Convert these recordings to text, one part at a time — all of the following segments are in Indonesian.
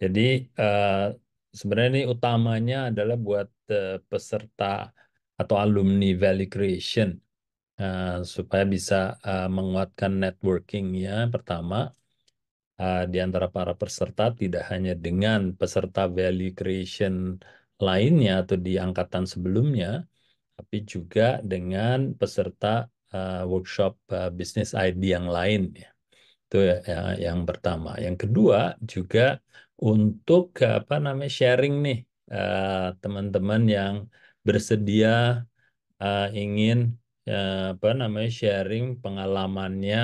Jadi uh, sebenarnya ini utamanya adalah buat uh, peserta atau alumni value creation uh, supaya bisa uh, menguatkan networkingnya pertama uh, di antara para peserta tidak hanya dengan peserta value creation lainnya atau di angkatan sebelumnya, tapi juga dengan peserta uh, workshop uh, business ID yang lain. Itu ya, ya, yang pertama. Yang kedua juga untuk apa namanya sharing nih eh, teman-teman uh, yang bersedia uh, ingin uh, apa namanya sharing pengalamannya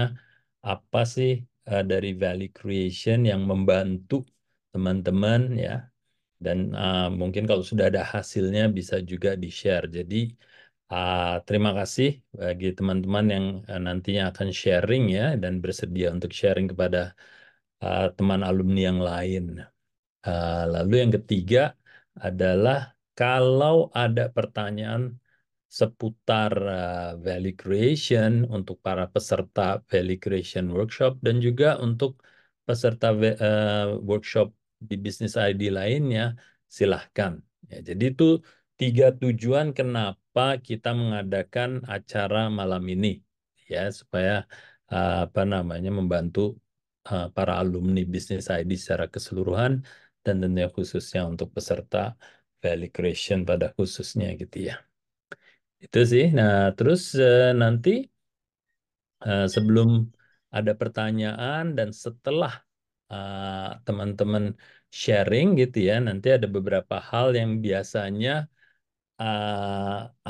apa sih uh, dari value creation yang membantu teman-teman ya dan uh, mungkin kalau sudah ada hasilnya bisa juga di-share. Jadi Uh, terima kasih bagi teman-teman yang uh, nantinya akan sharing ya dan bersedia untuk sharing kepada Eh, teman alumni yang lain. Eh, lalu yang ketiga adalah kalau ada pertanyaan seputar eh, value creation untuk para peserta value creation workshop dan juga untuk peserta workshop di bisnis ID lainnya silahkan ya, jadi itu tiga tujuan kenapa kita mengadakan acara malam ini ya supaya apa namanya membantu Eh, para alumni bisnis ID secara keseluruhan dan tentunya khususnya untuk peserta value creation pada khususnya gitu ya. Itu sih. Nah, terus eh, nanti eh, sebelum ada pertanyaan dan setelah teman-teman sharing gitu ya, nanti ada beberapa hal yang biasanya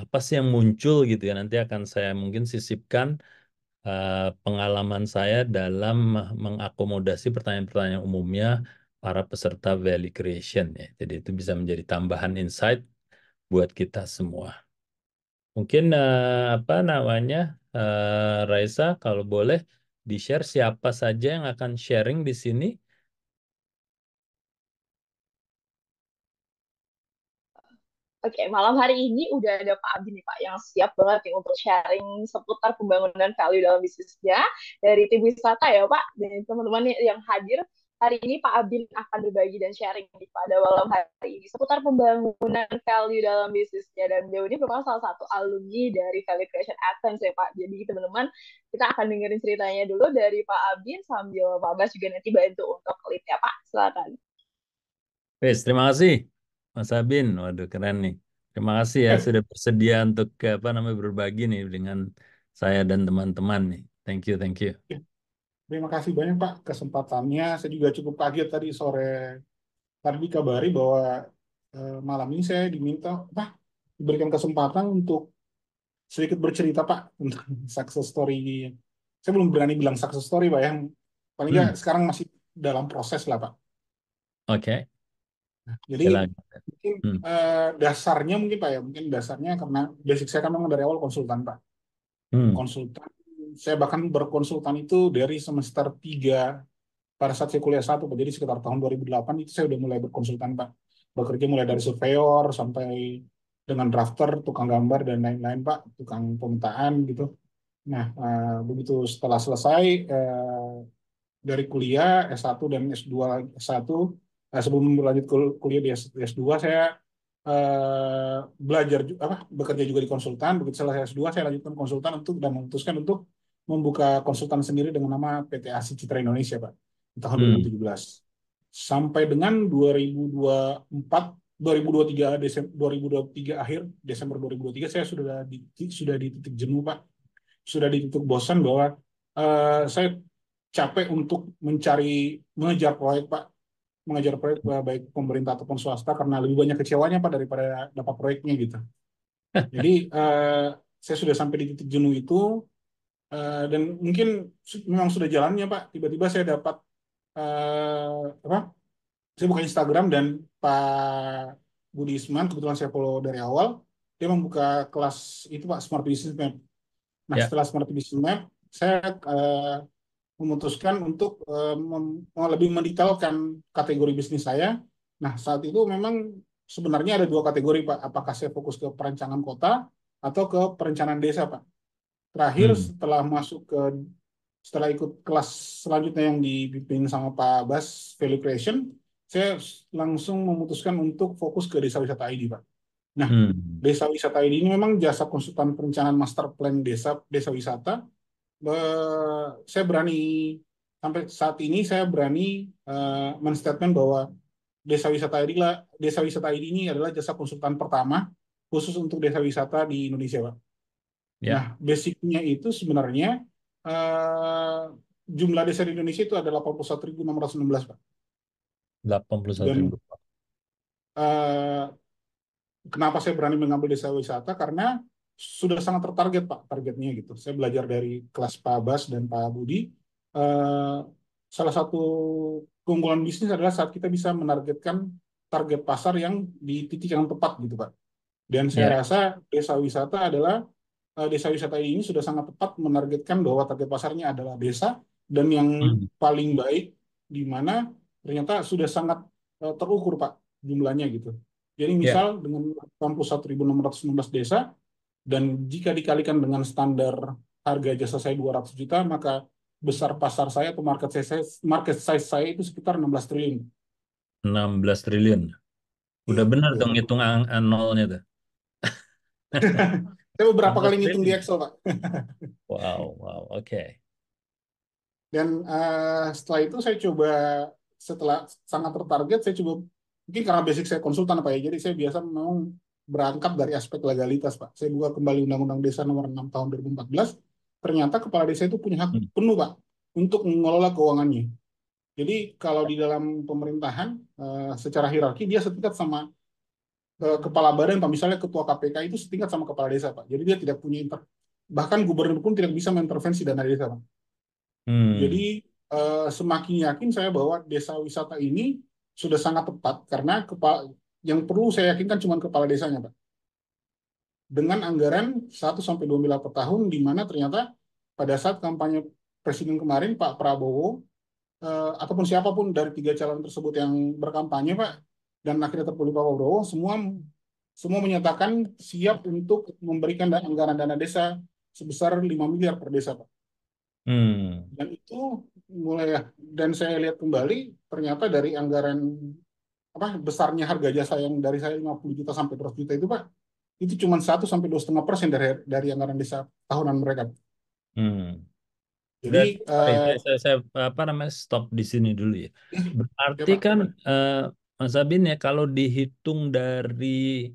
apa sih yang muncul gitu ya nanti akan saya mungkin sisipkan Eh, pengalaman saya dalam mengakomodasi pertanyaan-pertanyaan umumnya para peserta value creation ya. Jadi itu bisa menjadi tambahan insight buat kita semua. Mungkin uh, apa namanya uh, Raisa kalau boleh di-share siapa saja yang akan sharing di sini Oke, okay, malam hari ini udah ada Pak Abi nih Pak yang siap banget nih untuk sharing seputar pembangunan value dalam bisnisnya dari tim wisata ya Pak dan teman-teman yang hadir hari ini Pak Abin akan berbagi dan sharing nih pada malam hari ini seputar pembangunan value dalam bisnisnya dan dia ini merupakan salah satu alumni dari Value Creation Athens ya Pak. Jadi teman-teman kita akan dengerin ceritanya dulu dari Pak Abin sambil Pak Bas juga nanti bantu untuk lead ya Pak. Silakan. Yes, terima kasih. Mas Abin, waduh keren nih. Terima kasih ya eh. sudah bersedia untuk apa namanya berbagi nih dengan saya dan teman-teman nih. Thank you, thank you. Ya, terima kasih banyak Pak kesempatannya. Saya juga cukup kaget tadi sore tadi dikabari bahwa eh, malam ini saya diminta Pak diberikan kesempatan untuk sedikit bercerita Pak tentang success story. Saya belum berani bilang success story Pak yang paling nggak hmm. sekarang masih dalam proses lah Pak. Oke. Okay. Nah, jadi mungkin hmm. uh, dasarnya mungkin Pak ya, mungkin dasarnya karena basic saya kan memang dari awal konsultan Pak. Hmm. Konsultan, saya bahkan berkonsultan itu dari semester 3 pada saat saya kuliah satu, Jadi sekitar tahun 2008 itu saya udah mulai berkonsultan Pak. Bekerja mulai dari surveyor sampai dengan drafter, tukang gambar dan lain-lain Pak, tukang pemetaan gitu. Nah, uh, begitu setelah selesai uh, dari kuliah S1 dan S2 S1 Nah, sebelum berlanjut kuliah di S2 saya eh, belajar apa bekerja juga di konsultan. Begitu selesai S2 saya lanjutkan konsultan untuk dan memutuskan untuk membuka konsultan sendiri dengan nama PT ASI Citra Indonesia, Pak. Tahun hmm. 2017. Sampai dengan 2024 2023 Desember 2023 akhir Desember 2023 saya sudah di sudah di titik jenuh, Pak. Sudah di titik bosan bahwa uh, saya capek untuk mencari mengejar proyek, Pak mengejar proyek eh, baik pemerintah ataupun swasta karena lebih banyak kecewanya pak daripada dapat proyeknya gitu. Jadi uh, saya sudah sampai di titik jenuh itu uh, dan mungkin memang sudah jalannya pak. Tiba-tiba saya dapat uh, apa? Saya buka Instagram dan Pak Budi Isman kebetulan saya follow dari awal dia membuka kelas itu pak Smart Business Map. Nah yeah. setelah Smart Business Map saya uh, memutuskan untuk uh, mem lebih mendetailkan kategori bisnis saya. Nah, saat itu memang sebenarnya ada dua kategori, Pak. Apakah saya fokus ke perencanaan kota atau ke perencanaan desa, Pak? Terakhir hmm. setelah masuk ke setelah ikut kelas selanjutnya yang dipimpin sama Pak Bas Value Creation, saya langsung memutuskan untuk fokus ke desa wisata ID, Pak. Nah, hmm. desa wisata ID ini memang jasa konsultan perencanaan master plan desa desa wisata saya berani sampai saat ini saya berani uh, menstatement bahwa desa wisata ID lah, desa wisata ID ini adalah jasa konsultan pertama khusus untuk desa wisata di Indonesia, Pak. Yeah. Nah, basicnya itu sebenarnya uh, jumlah desa di Indonesia itu ada 81.616, Pak. 81.000. Dan, uh, kenapa saya berani mengambil desa wisata? Karena sudah sangat tertarget Pak targetnya gitu. Saya belajar dari kelas Pak Abbas dan Pak Budi. uh, salah satu keunggulan bisnis adalah saat kita bisa menargetkan target pasar yang di titik yang tepat gitu Pak. Dan saya yeah. rasa desa wisata adalah uh, desa wisata ini sudah sangat tepat menargetkan bahwa target pasarnya adalah desa dan yang hmm. paling baik di mana ternyata sudah sangat uh, terukur Pak jumlahnya gitu. Jadi ya. misal yeah. dengan 41.616 desa, dan jika dikalikan dengan standar harga jasa saya 200 juta, maka besar pasar saya atau market size saya, market size saya itu sekitar 16 triliun. 16 triliun. Udah ya, benar ya. dong hitung nolnya tuh. Saya beberapa kali ngitung di Excel, Pak. wow, wow, oke. Okay. Dan uh, setelah itu saya coba setelah sangat tertarget, saya coba mungkin karena basic saya konsultan apa ya, jadi saya biasa memang berangkat dari aspek legalitas, Pak. Saya buka kembali Undang-Undang Desa nomor 6 tahun 2014, ternyata kepala desa itu punya hak hmm. penuh, Pak, untuk mengelola keuangannya. Jadi kalau di dalam pemerintahan eh, secara hierarki dia setingkat sama eh, kepala badan, Pak. Misalnya ketua KPK itu setingkat sama kepala desa, Pak. Jadi dia tidak punya inter bahkan gubernur pun tidak bisa mengintervensi dana desa, Pak. Hmm. Jadi eh, semakin yakin saya bahwa desa wisata ini sudah sangat tepat karena kepala yang perlu saya yakinkan cuma kepala desanya, Pak. Dengan anggaran 1 sampai 2 miliar per tahun di mana ternyata pada saat kampanye presiden kemarin Pak Prabowo eh, ataupun siapapun dari tiga calon tersebut yang berkampanye, Pak, dan akhirnya terpilih Pak Prabowo, semua semua menyatakan siap untuk memberikan anggaran dana desa sebesar 5 miliar per desa, Pak. Hmm. Dan itu mulai dan saya lihat kembali ternyata dari anggaran apa besarnya harga jasa yang dari saya 50 juta sampai 100 juta itu pak itu cuma satu sampai dua setengah persen dari dari anggaran desa tahunan mereka. Hmm. Jadi Berarti, uh, saya, saya apa namanya stop di sini dulu ya. Eh, iya, Berarti ya, kan uh, Mas Abin ya kalau dihitung dari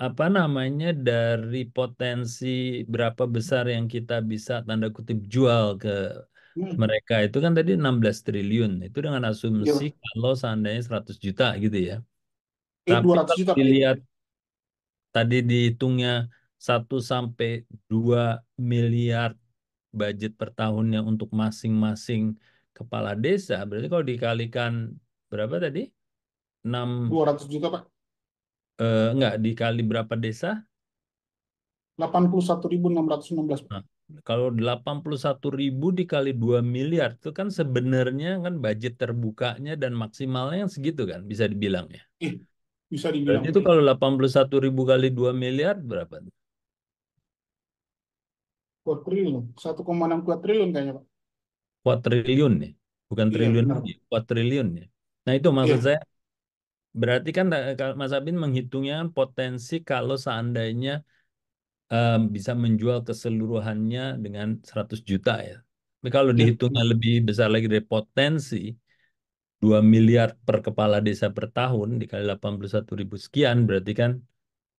apa namanya dari potensi berapa besar yang kita bisa tanda kutip jual ke Hmm. mereka itu kan tadi 16 triliun itu dengan asumsi ya. kalau seandainya 100 juta gitu ya. Eh, Tapi 200 juta. Dilihat tadi dihitungnya 1 sampai 2 miliar budget per tahunnya untuk masing-masing kepala desa. Berarti kalau dikalikan berapa tadi? 6 200 juta, Pak. Eh enggak, dikali berapa desa? 81.616. Nah, kalau 81 ribu dikali 2 miliar itu kan sebenarnya kan budget terbukanya dan maksimalnya yang segitu kan bisa dibilang ya. Eh, bisa dibilang. itu kalau 81 ribu kali 2 miliar berapa? triliun, 1,6 triliun kayaknya Pak. Ya? Iya, triliun nih, bukan triliun lagi, triliun ya. Nah itu maksud iya. saya Berarti kan eh, Mas Abin menghitungnya potensi kalau seandainya um, bisa menjual keseluruhannya dengan 100 juta ya. Tapi kalau iya. dihitungnya lebih besar lagi dari potensi 2 miliar per kepala desa per tahun dikali 81 ribu sekian berarti kan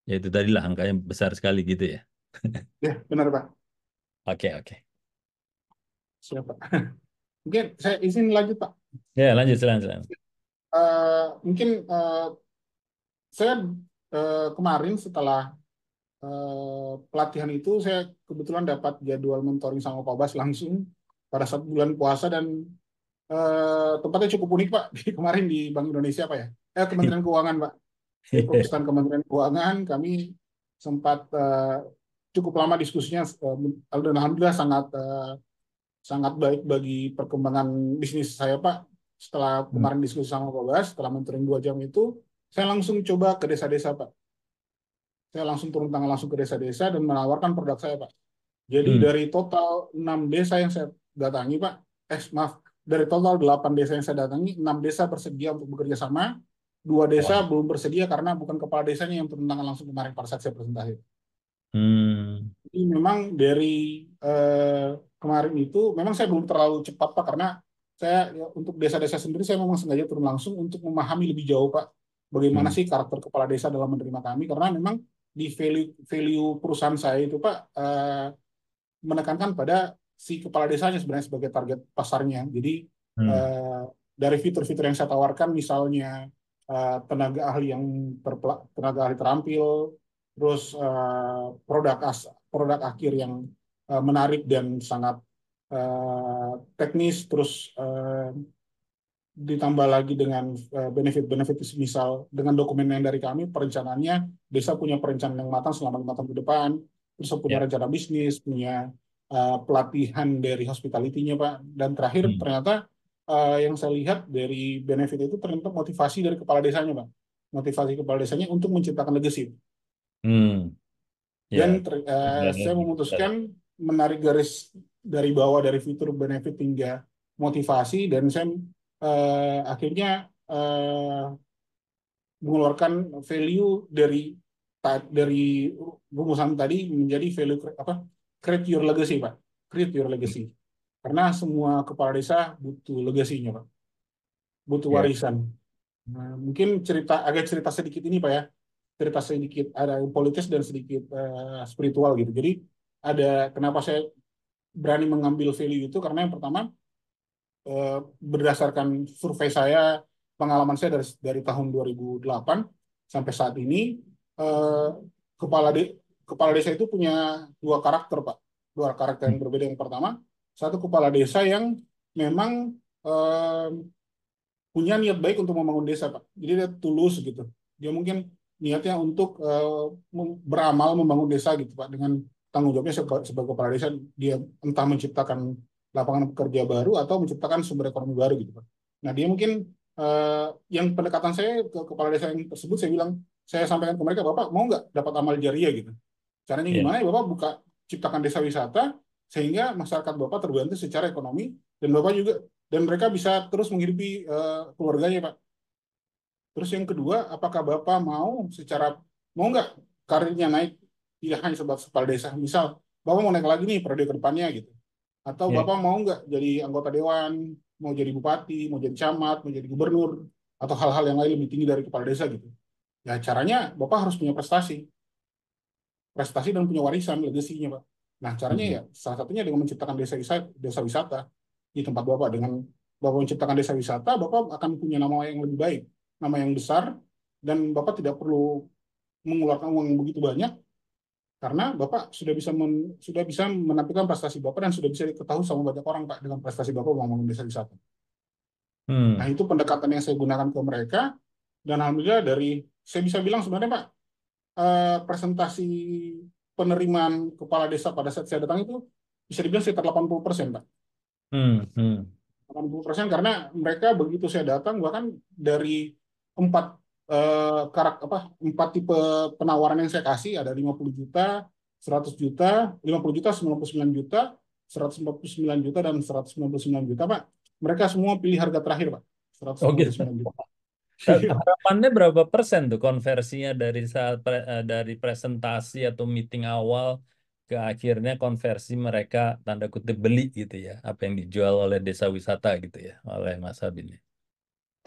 ya itu tadi lah angkanya besar sekali gitu ya. ya benar pak. Oke okay, oke. Okay. Siapa? Mungkin saya izin lanjut pak. Ya lanjut silahkan Uh, eh, mungkin uh, saya uh, kemarin setelah Eh, pelatihan itu saya kebetulan dapat jadwal mentoring sama Pak Bas langsung pada saat bulan puasa dan uh, tempatnya cukup unik Pak di kemarin di Bank Indonesia Pak ya eh, Kementerian Keuangan Pak di Kementerian Keuangan kami sempat uh, cukup lama diskusinya uh, alhamdulillah sangat uh, sangat baik bagi perkembangan bisnis saya Pak setelah kemarin hmm. diskusi sama Pak Bas setelah mentoring dua jam itu saya langsung coba ke desa-desa Pak saya langsung turun tangan langsung ke desa-desa dan menawarkan produk saya pak jadi hmm. dari total 6 desa yang saya datangi pak eh maaf dari total 8 desa yang saya datangi 6 desa bersedia untuk bekerja sama dua desa wow. belum bersedia karena bukan kepala desanya yang turun tangan langsung kemarin pada saat saya presentasi hmm. jadi memang dari eh, kemarin itu memang saya belum terlalu cepat pak karena saya ya, untuk desa-desa sendiri saya memang sengaja turun langsung untuk memahami lebih jauh pak bagaimana hmm. sih karakter kepala desa dalam menerima kami karena memang di value value perusahaan saya itu pak uh, menekankan pada si kepala desanya sebenarnya sebagai target pasarnya. Jadi hmm. uh, dari fitur-fitur yang saya tawarkan misalnya uh, tenaga ahli yang tenaga ahli terampil, terus uh, produk as produk akhir yang uh, menarik dan sangat uh, teknis, terus uh, ditambah lagi dengan eh, benefit-benefit misal dengan dokumen yang dari kami perencanaannya desa punya perencanaan yang matang selama lima tahun ke depan terus punya yeah. rencana bisnis punya uh, pelatihan dari hospitality-nya pak dan terakhir hmm. ternyata uh, yang saya lihat dari benefit itu ternyata motivasi dari kepala desanya pak motivasi kepala desanya untuk menciptakan legacy hmm. yeah. dan ter, uh, yeah. saya memutuskan menarik garis dari bawah dari fitur benefit hingga motivasi dan saya uh, akhirnya uh, mengeluarkan value dari ta, dari rumusan tadi menjadi value apa create your legacy pak create your legacy karena semua kepala desa butuh legasinya pak butuh iya. warisan nah, mungkin cerita agak cerita sedikit ini pak ya cerita sedikit ada politis dan sedikit uh, spiritual gitu jadi ada kenapa saya berani mengambil value itu karena yang pertama Eh, berdasarkan survei saya pengalaman saya dari dari tahun 2008 sampai saat ini eh, kepala de, kepala desa itu punya dua karakter pak dua karakter yang berbeda yang pertama satu kepala desa yang memang eh, punya niat baik untuk membangun desa pak jadi dia tulus gitu dia mungkin niatnya untuk beramal membangun desa gitu pak dengan tanggung jawabnya sebagai kepala desa dia entah menciptakan lapangan pekerja baru atau menciptakan sumber ekonomi baru gitu Pak. Nah dia mungkin eh, yang pendekatan saya ke kepala desa yang tersebut saya bilang saya sampaikan ke mereka bapak mau nggak dapat amal jariah gitu. Caranya yeah. gimana ya bapak buka ciptakan desa wisata sehingga masyarakat bapak terbantu secara ekonomi dan bapak juga dan mereka bisa terus menghidupi eh, keluarganya pak. Terus yang kedua apakah bapak mau secara mau nggak karirnya naik tidak hanya sebatas kepala desa misal bapak mau naik lagi nih periode kedepannya gitu atau yeah. Bapak mau nggak jadi anggota dewan, mau jadi bupati, mau jadi camat, mau jadi gubernur, atau hal-hal yang lain lebih tinggi dari kepala desa gitu. Ya caranya Bapak harus punya prestasi. Prestasi dan punya warisan, legasinya Pak. Nah caranya mm -hmm. ya salah satunya dengan menciptakan desa wisata, desa wisata di tempat Bapak. Dengan Bapak menciptakan desa wisata, Bapak akan punya nama yang lebih baik, nama yang besar, dan Bapak tidak perlu mengeluarkan uang yang begitu banyak karena bapak sudah bisa men, sudah bisa menampilkan prestasi bapak dan sudah bisa diketahui sama banyak orang pak dengan prestasi bapak membangun desa wisata. Hmm. Nah itu pendekatan yang saya gunakan ke mereka dan alhamdulillah dari saya bisa bilang sebenarnya pak eh, presentasi penerimaan kepala desa pada saat saya datang itu bisa dibilang sekitar 80 persen pak. Hmm. Hmm. 80 persen karena mereka begitu saya datang bahkan dari empat karakter eh, karak apa empat tipe penawaran yang saya kasih ada 50 juta, 100 juta, 50 juta, 99 juta, 149 juta dan 199 juta, Pak. Mereka semua pilih harga terakhir, Pak. 199 oh, gitu. juta. Harapannya berapa persen tuh konversinya dari saat pre, eh, dari presentasi atau meeting awal ke akhirnya konversi mereka tanda kutip beli gitu ya apa yang dijual oleh desa wisata gitu ya oleh Mas Habin.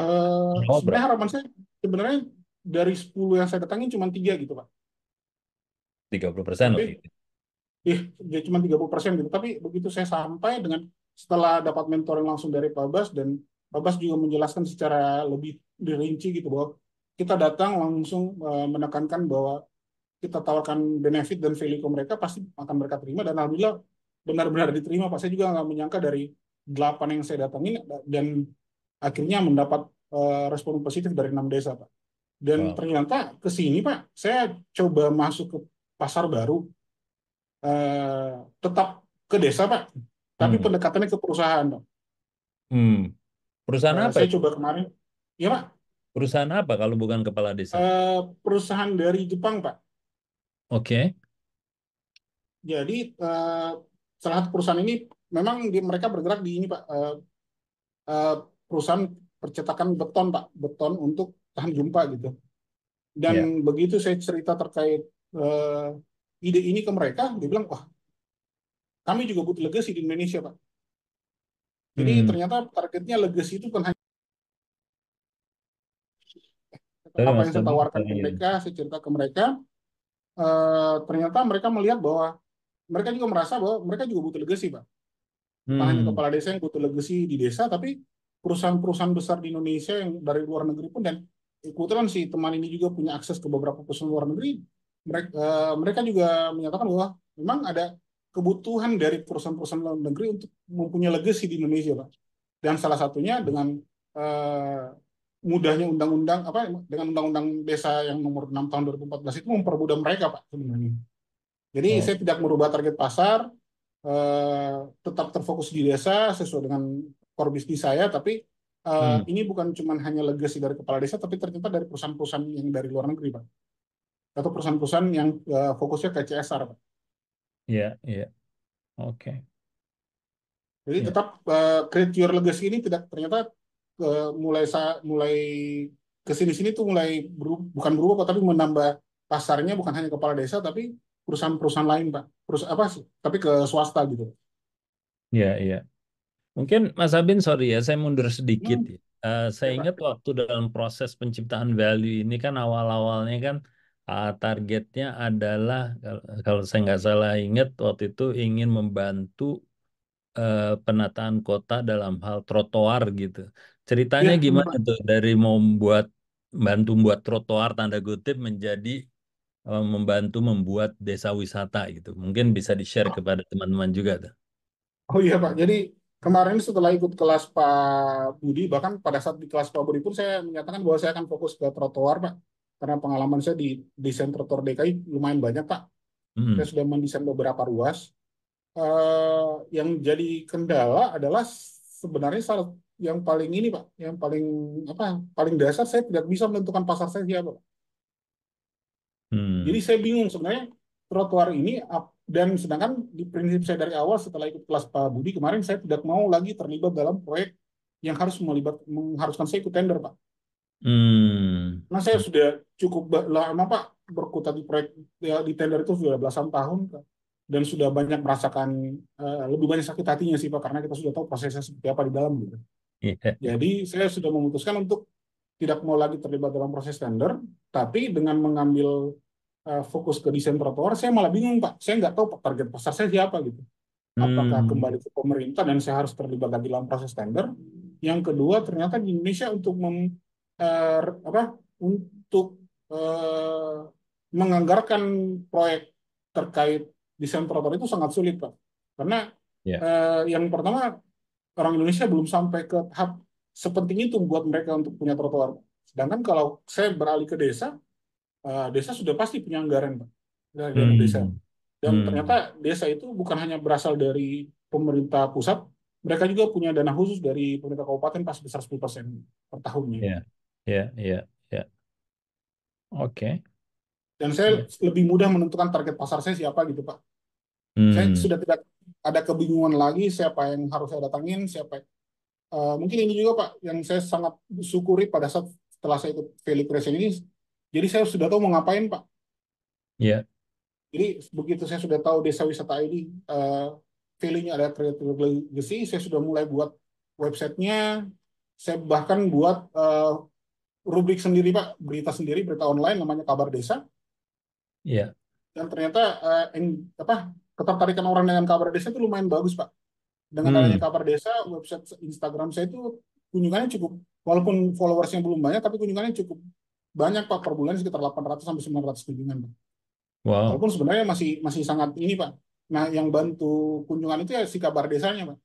Eh, sebenarnya harapan saya sebenarnya dari 10 yang saya datangin cuma tiga gitu pak. 30 persen Iya, ya cuma 30 persen gitu. Tapi begitu saya sampai dengan setelah dapat mentoring langsung dari Pak Bas dan Pak Bas juga menjelaskan secara lebih dirinci gitu bahwa kita datang langsung eh, menekankan bahwa kita tawarkan benefit dan value ke mereka pasti akan mereka terima dan alhamdulillah benar-benar diterima Pak. Saya juga nggak menyangka dari delapan yang saya datangin dan akhirnya mendapat uh, respon positif dari enam desa pak dan wow. ternyata ke sini pak saya coba masuk ke pasar baru uh, tetap ke desa pak tapi hmm. pendekatannya ke perusahaan pak hmm. perusahaan uh, apa saya ya? coba kemarin ya pak perusahaan apa kalau bukan kepala desa uh, perusahaan dari Jepang pak oke okay. jadi uh, salah satu perusahaan ini memang di, mereka bergerak di ini pak uh, uh, perusahaan percetakan beton pak beton untuk tahan gempa gitu dan yeah. begitu saya cerita terkait uh, ide ini ke mereka dia bilang wah kami juga butuh legacy di Indonesia pak jadi hmm. ternyata targetnya legacy itu bukan hanya apa yang saya tawarkan ke iya. mereka saya cerita ke mereka uh, ternyata mereka melihat bahwa mereka juga merasa bahwa mereka juga butuh legacy pak hmm. kepala desa yang butuh legasi di desa tapi perusahaan-perusahaan besar di Indonesia yang dari luar negeri pun dan kebetulan si teman ini juga punya akses ke beberapa perusahaan luar negeri mereka uh, eh, mereka juga menyatakan bahwa memang ada kebutuhan dari perusahaan-perusahaan luar negeri untuk mempunyai legacy di Indonesia, Pak. Dan salah satunya dengan uh, mudahnya undang-undang apa dengan undang-undang desa yang nomor 6 tahun 2014 itu mempermudah mereka, Pak, sebenarnya. Jadi hmm. saya tidak merubah target pasar, uh, tetap terfokus di desa sesuai dengan core bisnis saya tapi uh, hmm. ini bukan cuma hanya legacy dari kepala desa tapi ternyata dari perusahaan-perusahaan yang dari luar negeri pak atau perusahaan-perusahaan yang uh, fokusnya ke CSR pak. Iya iya oke. Jadi yeah. tetap uh, create your legacy ini tidak ternyata uh, mulai sa mulai kesini sini tuh mulai beru bukan berubah pak tapi menambah pasarnya bukan hanya kepala desa tapi perusahaan-perusahaan lain pak. Perus apa sih? Tapi ke swasta gitu. Iya yeah, iya. Yeah. Mungkin Mas Abin, sorry ya, saya mundur sedikit. Hmm. Ya. Uh, saya iya, ingat waktu dalam proses penciptaan value ini kan awal-awalnya kan uh, targetnya adalah kalau, saya nggak salah ingat waktu itu ingin membantu uh, penataan kota dalam hal trotoar gitu. Ceritanya ya, gimana benar. tuh dari mau membuat bantu membuat trotoar tanda kutip menjadi uh, membantu membuat desa wisata gitu. Mungkin bisa di-share kepada teman-teman juga tuh. Oh iya Pak, jadi Kemarin setelah ikut kelas Pak Budi, bahkan pada saat di kelas Pak Budi pun saya menyatakan bahwa saya akan fokus ke trotoar, Pak. Karena pengalaman saya di desain trotoar DKI lumayan banyak, Pak. Hmm. Saya sudah mendesain beberapa ruas. Uh, yang jadi kendala adalah sebenarnya salah yang paling ini, Pak, yang paling apa? Paling dasar saya tidak bisa menentukan pasar saya siapa, Pak. Hmm. Jadi saya bingung sebenarnya trotoar ini dan sedangkan di prinsip saya dari awal setelah ikut kelas Pak Budi kemarin saya tidak mau lagi terlibat dalam proyek yang harus melibat mengharuskan saya ikut tender Pak. Hmm. Nah saya sudah cukup lama Pak berkutat di proyek ya, di tender itu sudah belasan tahun Pak. dan sudah banyak merasakan uh, lebih banyak sakit hatinya sih Pak karena kita sudah tahu prosesnya seperti apa di dalam gitu. Iya. Jadi saya sudah memutuskan untuk tidak mau lagi terlibat dalam proses tender, tapi dengan mengambil Eh, fokus ke desain trotoar, saya malah bingung pak. Saya nggak tahu target pasar saya siapa gitu. Apakah hmm. kembali ke pemerintah dan saya harus terlibat lagi dalam proses tender? Yang kedua ternyata di Indonesia untuk mem, uh, apa untuk uh, menganggarkan proyek terkait desain trotoar itu sangat sulit pak. Karena yeah. Ya. uh, yang pertama orang Indonesia belum sampai ke tahap sepenting itu buat mereka untuk punya trotoar. Sedangkan kalau saya beralih ke desa, Eh, desa sudah pasti punya anggaran pak dari hmm. desa dan hmm. ternyata desa itu bukan hanya berasal dari pemerintah pusat mereka juga punya dana khusus dari pemerintah kabupaten pas besar 10% per tahunnya ya iya, ya ya ya oke okay. dan saya iya. lebih mudah menentukan target pasar saya siapa gitu pak hmm. saya sudah tidak ada kebingungan lagi siapa yang harus saya datangin siapa yang... uh, mungkin ini juga pak yang saya sangat syukuri pada saat setelah saya ikut Felipe ini jadi saya sudah tahu mau ngapain, Pak. Iya. Yeah. Jadi begitu saya sudah tahu desa wisata ini uh, value-nya ada creative legacy, saya sudah mulai buat websitenya, saya bahkan buat uh, rubrik sendiri Pak, berita sendiri, berita online namanya Kabar Desa. Iya. Yeah. Dan ternyata uh, in, apa ketertarikan orang dengan Kabar Desa itu lumayan bagus Pak. Dengan hmm. adanya Kabar Desa, website Instagram saya itu kunjungannya cukup, walaupun followersnya belum banyak, tapi kunjungannya cukup banyak Pak per bulan sekitar 800 sampai 900 kunjungan Pak. Wow. Walaupun sebenarnya masih masih sangat ini Pak. Nah, yang bantu kunjungan itu ya si kabar desanya Pak.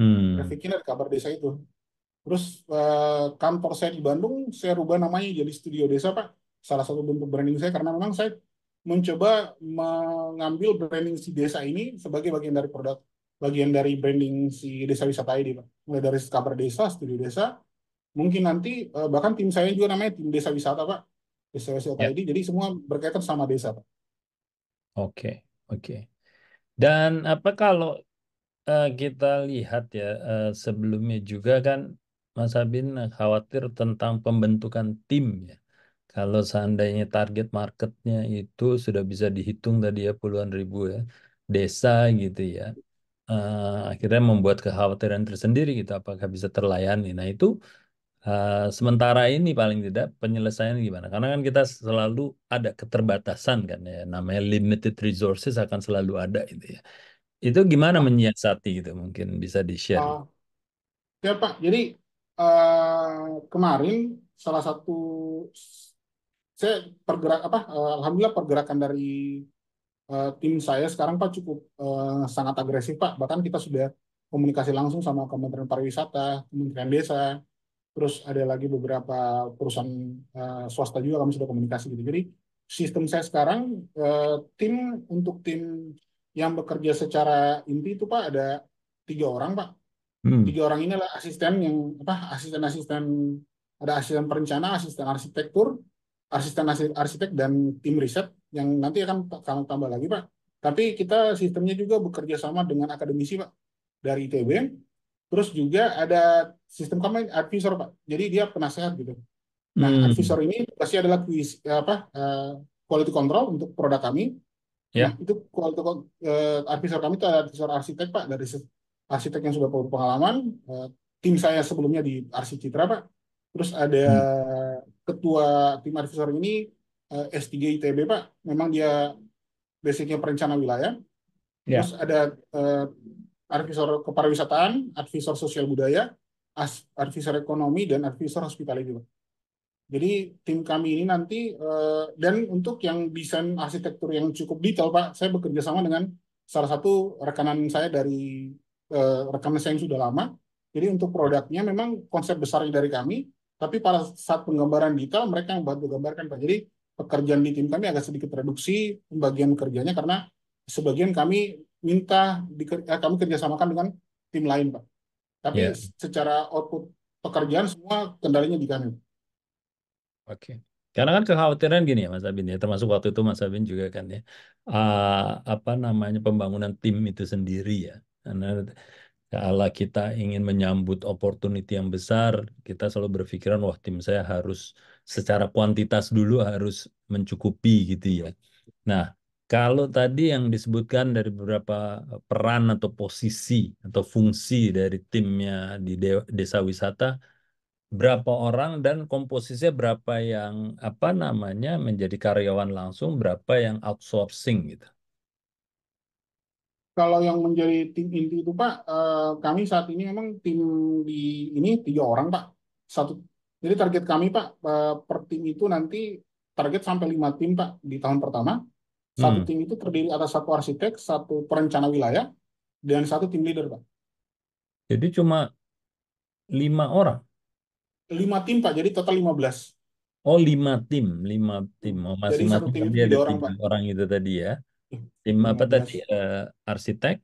Hmm. Trafficking dari kabar desa itu. Terus eh, kantor saya di Bandung saya rubah namanya jadi Studio Desa Pak. Salah satu bentuk branding saya karena memang saya mencoba mengambil branding si desa ini sebagai bagian dari produk bagian dari branding si desa wisata ini Pak. Mulai dari kabar desa, studio desa, mungkin nanti eh, bahkan tim saya juga namanya tim desa wisata pak desa wisata ya. ini jadi semua berkaitan sama desa pak oke oke dan apa kalau uh, kita lihat ya uh, sebelumnya juga kan Mas Abin khawatir tentang pembentukan tim ya kalau seandainya target marketnya itu sudah bisa dihitung tadi ya puluhan ribu ya desa gitu ya uh, akhirnya membuat kekhawatiran tersendiri gitu apakah bisa terlayani nah itu Uh, sementara ini paling tidak penyelesaian gimana? Karena kan kita selalu ada keterbatasan kan ya, namanya limited resources akan selalu ada itu ya. Itu gimana menyiasati gitu mungkin bisa di share. Uh, ya Pak, jadi uh, kemarin salah satu saya pergerak apa? Uh, Alhamdulillah pergerakan dari uh, tim saya sekarang Pak cukup uh, sangat agresif Pak. Bahkan kita sudah komunikasi langsung sama Kementerian Pariwisata, Kementerian Desa, terus ada lagi beberapa perusahaan uh, swasta juga kami sudah komunikasi gitu. Jadi sistem saya sekarang uh, tim untuk tim yang bekerja secara inti itu pak ada tiga orang pak. Hmm. Tiga orang ini adalah asisten yang apa asisten asisten ada asisten perencana, asisten arsitektur, asisten arsitek dan tim riset yang nanti akan kami tambah lagi pak. Tapi kita sistemnya juga bekerja sama dengan akademisi pak dari ITB Terus juga ada sistem kami advisor pak. Jadi dia penasehat gitu. Nah hmm. advisor ini pasti adalah kuis eh, apa uh, quality control untuk produk kami. Ya. Nah, itu quality uh, advisor kami itu ada advisor arsitek pak dari arsitek yang sudah pengalaman. Uh, tim saya sebelumnya di Arsi Citra pak. Terus ada hmm. ketua tim advisor ini uh, S3 ITB pak. Memang dia basicnya perencana wilayah. Ya. Terus ada uh, advisor kepariwisataan, advisor sosial budaya, advisor ekonomi, dan advisor hospitality. Jadi tim kami ini nanti eh, dan untuk yang desain arsitektur yang cukup detail Pak, saya bekerja sama dengan salah satu rekanan saya dari eh, rekanan saya yang sudah lama. Jadi untuk produknya memang konsep besar dari kami, tapi pada saat penggambaran detail mereka yang bantu gambarkan Pak. Jadi pekerjaan di tim kami agak sedikit reduksi pembagian kerjanya karena sebagian kami minta di, ya, eh, kami kerjasamakan dengan tim lain pak tapi yeah. secara output pekerjaan semua kendalinya di kami oke okay. Karena kan kekhawatiran gini ya Mas Abin ya, termasuk waktu itu Mas Abin juga kan ya, uh, apa namanya pembangunan tim itu sendiri ya. Karena kalau kita ingin menyambut opportunity yang besar, kita selalu berpikiran wah tim saya harus secara kuantitas dulu harus mencukupi gitu ya. Nah, kalau tadi yang disebutkan dari beberapa eh, peran atau posisi atau fungsi dari timnya di desa wisata, berapa orang dan komposisinya berapa yang apa namanya menjadi karyawan langsung, berapa yang outsourcing gitu? Kalau yang menjadi tim inti itu Pak, eh, kami saat ini memang tim di ini tiga orang Pak, satu. Jadi target kami Pak eh, per tim itu nanti target sampai lima tim Pak di tahun pertama satu hmm. tim itu terdiri atas satu arsitek, satu perencana wilayah, dan satu tim leader, Pak. Jadi cuma lima orang? Lima tim, Pak. Jadi total lima belas. Oh, lima tim. Lima tim. Oh, masing-masing tim tim ada orang, tiga Pak. orang itu tadi ya. Iya, tim 15. apa tadi? Uh, arsitek?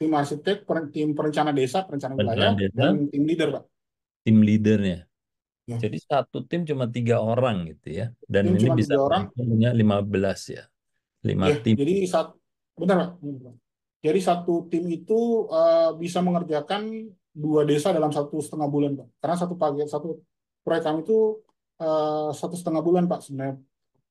Tim arsitek, per tim perencana desa, perencana, perencana wilayah, desa. dan tim leader, Pak. Tim leadernya. Ya. Jadi satu tim cuma tiga orang gitu ya. Dan tim ini bisa orang. lima belas ya lima ya, tim. Jadi satu benar Pak. Jadi satu tim itu uh, bisa mengerjakan dua desa dalam satu setengah bulan Pak. Karena satu pagi satu proyek kami itu uh, satu setengah bulan Pak sebenarnya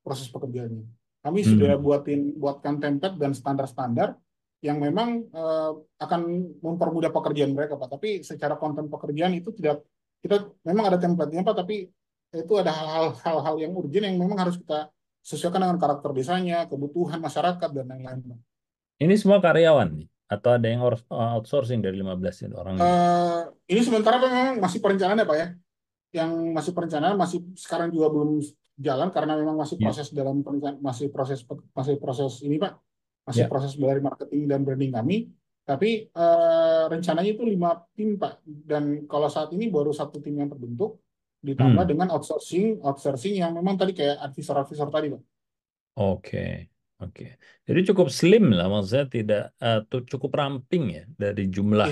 proses pekerjaannya. Kami hmm. sudah buatin buatkan template dan standar-standar yang memang uh, akan mempermudah pekerjaan mereka Pak. Tapi secara konten pekerjaan itu tidak kita memang ada template-nya, Pak, tapi itu ada hal-hal hal-hal yang urgent yang memang harus kita sesuaikan dengan karakter desanya, kebutuhan masyarakat dan lain-lain. Ini semua karyawan nih atau ada yang uh, outsourcing dari 15 belas orang? Uh, ini eh, sementara memang masih perencanaan ya Pak ya. Yang masih perencanaan masih sekarang juga belum jalan karena memang masih ya. proses yeah. dalam masih proses masih proses ini Pak. Masih yeah. proses dari marketing dan branding kami. Tapi uh, rencananya itu lima tim Pak dan kalau saat ini baru satu tim yang terbentuk ditambah hmm. dengan outsourcing outsourcing yang memang tadi kayak advisor-advisor tadi pak. Oke. Oke, jadi cukup slim lah maksudnya tidak uh, cukup ramping ya dari jumlah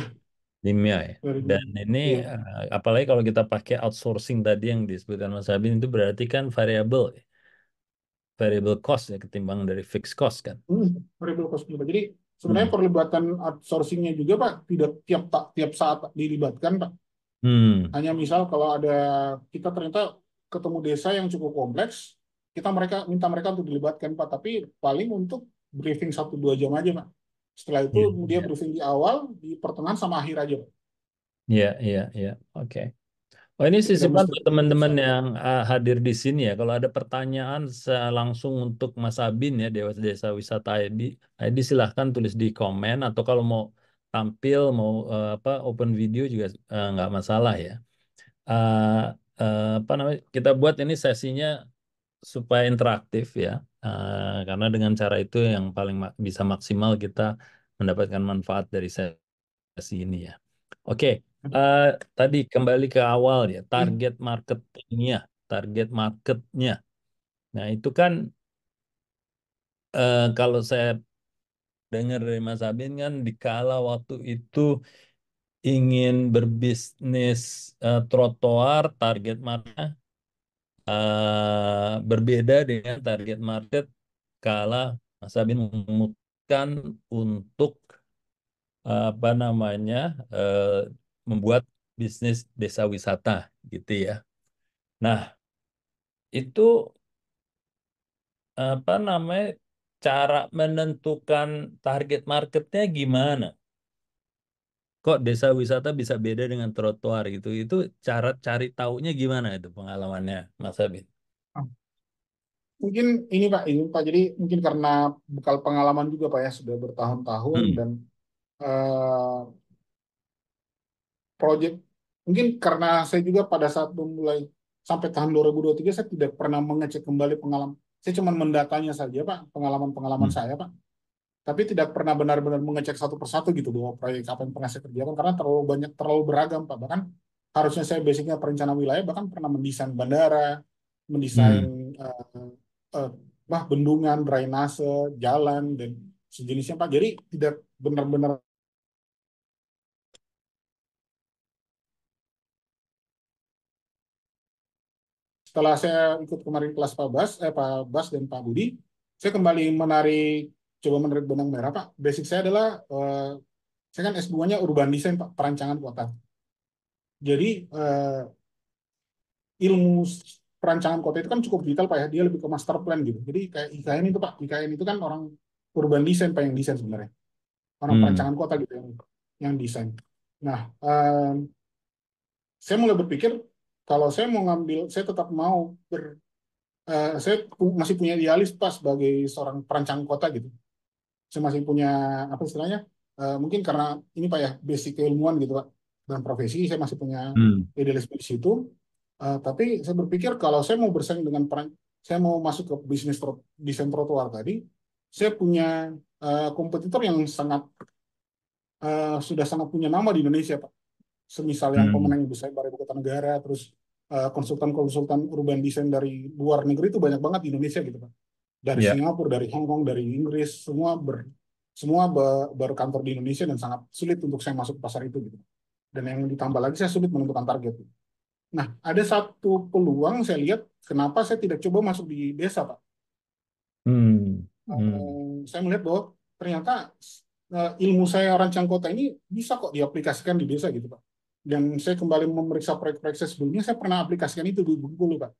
yeah. ya. Dan ini yeah. Iya. apalagi kalau kita pakai outsourcing tadi yang disebutkan Mas Abin itu berarti kan variabel ya. Variable cost ya ketimbang dari fixed cost kan. Hmm, variable cost juga. Jadi sebenarnya hmm. perlibatan outsourcingnya juga Pak tidak tiap tak tiap saat dilibatkan Pak. Hmm. Hanya misal kalau ada kita ternyata ketemu desa yang cukup kompleks, kita mereka minta mereka untuk dilibatkan Pak, tapi paling untuk briefing satu dua jam aja Pak. Setelah itu yeah, dia yeah. briefing di awal, di pertengahan sama akhir aja Iya, iya, iya. Oke. Oh ini sisipan buat teman-teman yang uh, hadir di sini ya. Kalau ada pertanyaan langsung untuk Mas Abin ya Dewa Desa Wisata ID, ID silahkan tulis di komen atau kalau mau tampil mau uh, apa open video juga uh, nggak masalah ya. Uh, uh, apa namanya kita buat ini sesinya supaya interaktif ya, uh, karena dengan cara itu yang paling ma bisa maksimal kita mendapatkan manfaat dari sesi ini ya. Oke, okay. Hmm. uh, tadi kembali ke awal ya hmm. target marketnya, target marketnya. Nah itu kan uh, kalau saya dengar dari Mas Abin kan dikala waktu itu ingin berbisnis uh, trotoar target market uh, berbeda dengan target market kala Mas Abin memutuskan untuk uh, apa namanya uh, membuat bisnis desa wisata gitu ya. Nah, itu apa namanya cara menentukan target marketnya gimana? Kok desa wisata bisa beda dengan trotoar gitu? Itu cara cari taunya gimana itu pengalamannya, Mas Abid? Ah. Mungkin ini Pak, ini Pak. Jadi mungkin karena bekal pengalaman juga Pak ya sudah bertahun-tahun hmm. dan uh, eh, project mungkin karena saya juga pada saat memulai sampai tahun 2023 saya tidak pernah mengecek kembali pengalaman saya cuma mendatanya saja, Pak, pengalaman-pengalaman hmm. saya, Pak. Tapi tidak pernah benar-benar mengecek satu persatu gitu bahwa proyek apa yang pernah saya kerjakan karena terlalu banyak, terlalu beragam, Pak. Bahkan harusnya saya basicnya perencana wilayah, bahkan pernah mendesain bandara, mendesain hmm. uh, uh, bah bendungan, drainase, jalan dan sejenisnya Pak. Jadi tidak benar-benar setelah saya ikut kemarin kelas Pak Bas, eh, Pak Bas dan Pak Budi, saya kembali menari, coba menarik benang merah Pak. Basic saya adalah, eh, saya kan S2-nya urban design Pak, perancangan kota. Jadi eh, ilmu perancangan kota itu kan cukup vital Pak ya, dia lebih ke master plan gitu. Jadi kayak IKN itu Pak, IKN itu kan orang urban design Pak yang desain sebenarnya. Orang hmm. perancangan kota gitu yang, yang desain. Nah, eh, saya mulai berpikir kalau saya mau ngambil saya tetap mau ber uh, saya pu masih punya idealis pas sebagai seorang perancang kota gitu saya masih punya apa istilahnya uh, mungkin karena ini pak ya basic keilmuan gitu pak dan profesi saya masih punya hmm. idealisme di situ uh, tapi saya berpikir kalau saya mau bersaing dengan peran saya mau masuk ke bisnis desain trotoar tadi saya punya uh, kompetitor yang sangat uh, sudah sangat punya nama di Indonesia pak semisal yang hmm. pemenang besar dari ibu kota negara, terus eh, konsultan-konsultan uh, urban design dari luar negeri itu banyak banget di Indonesia gitu pak Dari yeah. Singapura, dari Hong Kong, dari Inggris, semua ber semua ber, berkantor di Indonesia dan sangat sulit untuk saya masuk pasar itu gitu. Dan yang ditambah lagi saya sulit menentukan target. Nah, ada satu peluang saya lihat kenapa saya tidak coba masuk di desa, Pak. Hmm. Eh, hmm. Saya melihat bahwa ternyata eh, ilmu saya rancang kota ini bisa kok diaplikasikan di desa gitu, Pak dan saya kembali memeriksa proyek-proyek saya sebelumnya, saya pernah aplikasikan itu di Bengkulu, Pak.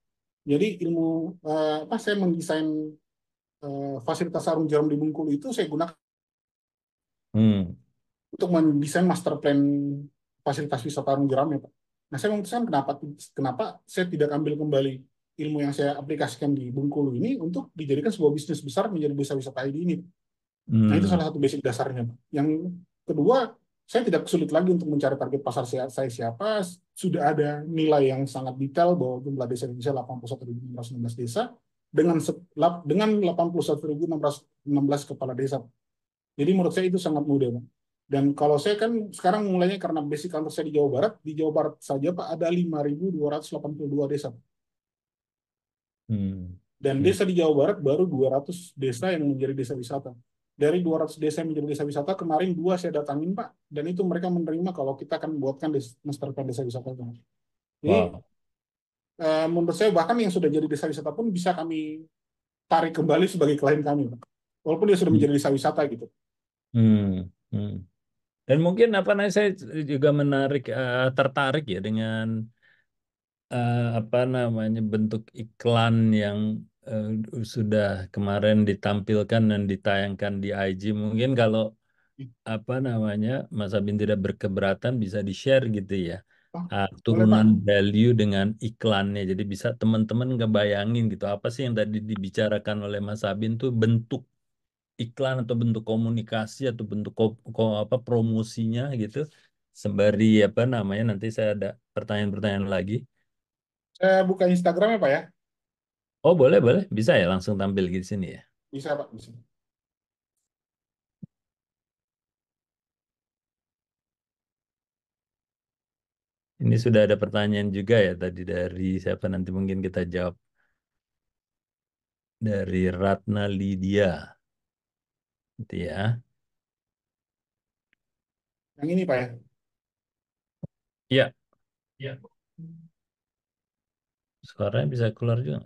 Jadi ilmu eh, apa saya mendesain eh, fasilitas sarung jarum di Bengkulu itu saya gunakan hmm. untuk mendesain master plan fasilitas wisata sarung jarum ya, Pak. Nah, saya memutuskan kenapa kenapa saya tidak ambil kembali ilmu yang saya aplikasikan di Bengkulu ini untuk dijadikan sebuah bisnis besar menjadi bisa wisata ID ini. Hmm. Nah, itu hmm. salah satu basic dasarnya, Pak. Yang kedua, saya tidak sulit lagi untuk mencari target pasar saya siapa. Sudah ada nilai yang sangat detail bahwa jumlah desa Indonesia 81.616 desa dengan dengan 81.616 kepala desa. Jadi menurut saya itu sangat mudah, Bang. Dan kalau saya kan sekarang mulainya karena basic kantor saya di Jawa Barat, di Jawa Barat saja Pak ada 5.282 desa. Hmm. Dan hmm. desa di Jawa Barat baru 200 desa yang menjadi desa wisata dari 200 desa yang menjadi desa wisata kemarin dua saya datangin pak dan itu mereka menerima kalau kita akan buatkan des, masterplan desa wisata itu jadi wow. eh, menurut saya bahkan yang sudah jadi desa wisata pun bisa kami tarik kembali sebagai klien kami pak. walaupun dia sudah hmm. menjadi desa wisata gitu hmm. Hmm. dan mungkin apa namanya saya juga menarik uh, tertarik ya dengan uh, apa namanya bentuk iklan yang uh, sudah kemarin ditampilkan dan ditayangkan di IG mungkin kalau apa namanya Mas Abin tidak berkeberatan bisa di share gitu ya uh, turunan value dengan iklannya jadi bisa teman-teman ngebayangin gitu apa sih yang tadi dibicarakan oleh Mas Abin tuh bentuk iklan atau bentuk komunikasi atau bentuk ko, ko, apa promosinya gitu sembari apa namanya nanti saya ada pertanyaan-pertanyaan lagi saya buka Instagram ya Pak ya Oh, boleh, boleh. Bisa ya langsung tampil di sini ya? Bisa, Pak. Bisa. Ini sudah ada pertanyaan juga ya tadi dari siapa nanti mungkin kita jawab. Dari Ratna Lydia. Nanti ya. Yang ini, Pak ya? Iya. Iya. Suaranya bisa keluar juga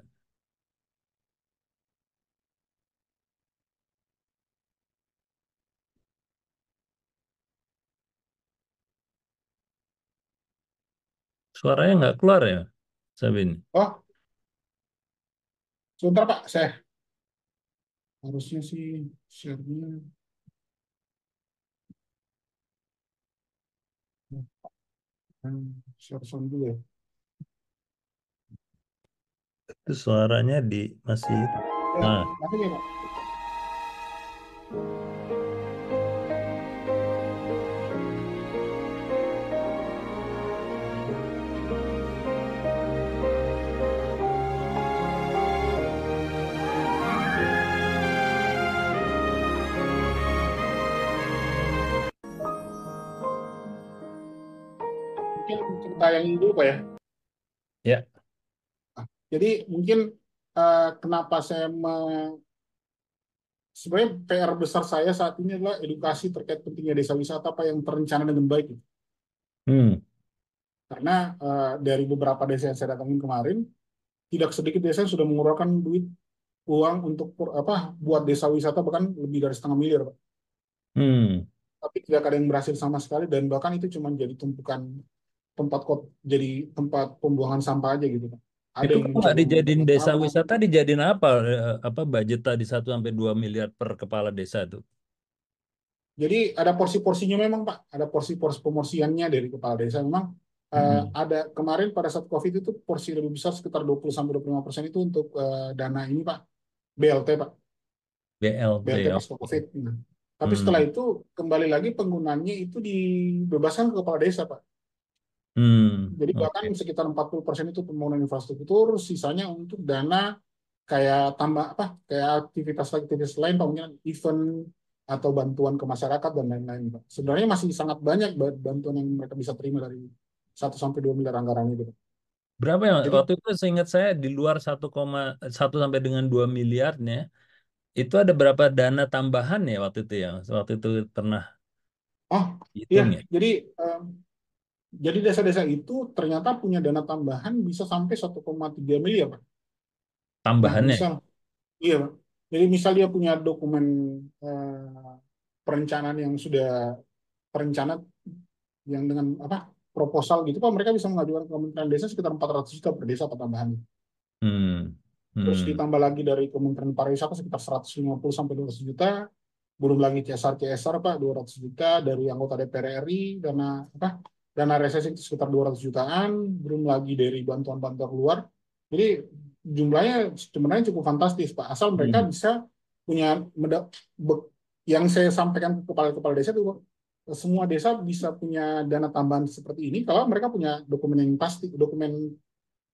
Suaranya nggak keluar ya, Sabin? Oh, sebentar Pak, saya harusnya sih share-nya. Hmm, Share sound dulu ya. Itu suaranya di masih... Eh, nah. Masih ya Pak. mungkin cerita yang dulu Pak ya. Ya. Nah, jadi mungkin uh, kenapa saya me... sebenarnya PR besar saya saat ini adalah edukasi terkait pentingnya desa wisata apa yang terencana dengan baik. Hmm. Karena uh, dari beberapa desa yang saya datangin kemarin, tidak sedikit desa yang sudah mengeluarkan duit uang untuk apa buat desa wisata bahkan lebih dari setengah miliar pak. Hmm. Tapi tidak ada yang berhasil sama sekali dan bahkan itu cuma jadi tumpukan tempat kot jadi tempat pembuangan sampah aja gitu kan. Ada itu kalau nggak dijadiin desa apa. wisata dijadiin apa eh, apa budget tadi 1 sampai 2 miliar per kepala desa tuh. Jadi ada porsi-porsinya memang Pak, ada porsi-porsi pemorsiannya dari kepala desa memang eh, hmm. ada kemarin pada saat Covid itu porsi lebih besar sekitar 20 sampai 25% itu untuk uh, dana ini Pak, BLT Pak. BLT, BLT ya. Covid. Nah, tapi hmm. setelah itu kembali lagi penggunanya itu dibebaskan ke kepala desa Pak. Hmm, Jadi bahkan okay. sekitar 40% itu pembangunan infrastruktur, sisanya untuk dana kayak tambah apa kayak aktivitas-aktivitas lain mungkin event atau bantuan ke masyarakat dan lain-lain. Sebenarnya masih sangat banyak bantuan yang mereka bisa terima dari 1 sampai dua miliar anggaran itu. Berapa ya? Jadi, waktu itu seingat saya di luar 1,1 sampai dengan 2 miliarnya itu ada berapa dana tambahan ya waktu itu ya? Waktu itu pernah Oh, iya. Ya? Jadi um, jadi desa-desa itu ternyata punya dana tambahan bisa sampai 1,3 miliar, Pak. Tambahannya? Nah, iya, Pak. Jadi misal dia punya dokumen eh, perencanaan yang sudah perencanaan yang dengan apa proposal gitu Pak, mereka bisa mengajukan ke Kementerian Desa sekitar 400 juta per desa pertambahan. tambahan. Hmm. Hmm. Terus ditambah lagi dari Kementerian Pariwisata sekitar 150 sampai 200 juta, belum lagi CSR CSR Pak 200 juta dari anggota DPR RI dana apa dana resesi sekitar 200 jutaan, belum lagi dari bantuan-bantuan luar. Jadi jumlahnya sebenarnya cukup fantastis Pak, asal mereka hmm. bisa punya yang saya sampaikan ke kepala-kepala desa itu semua desa bisa punya dana tambahan seperti ini kalau mereka punya dokumen yang pasti, dokumen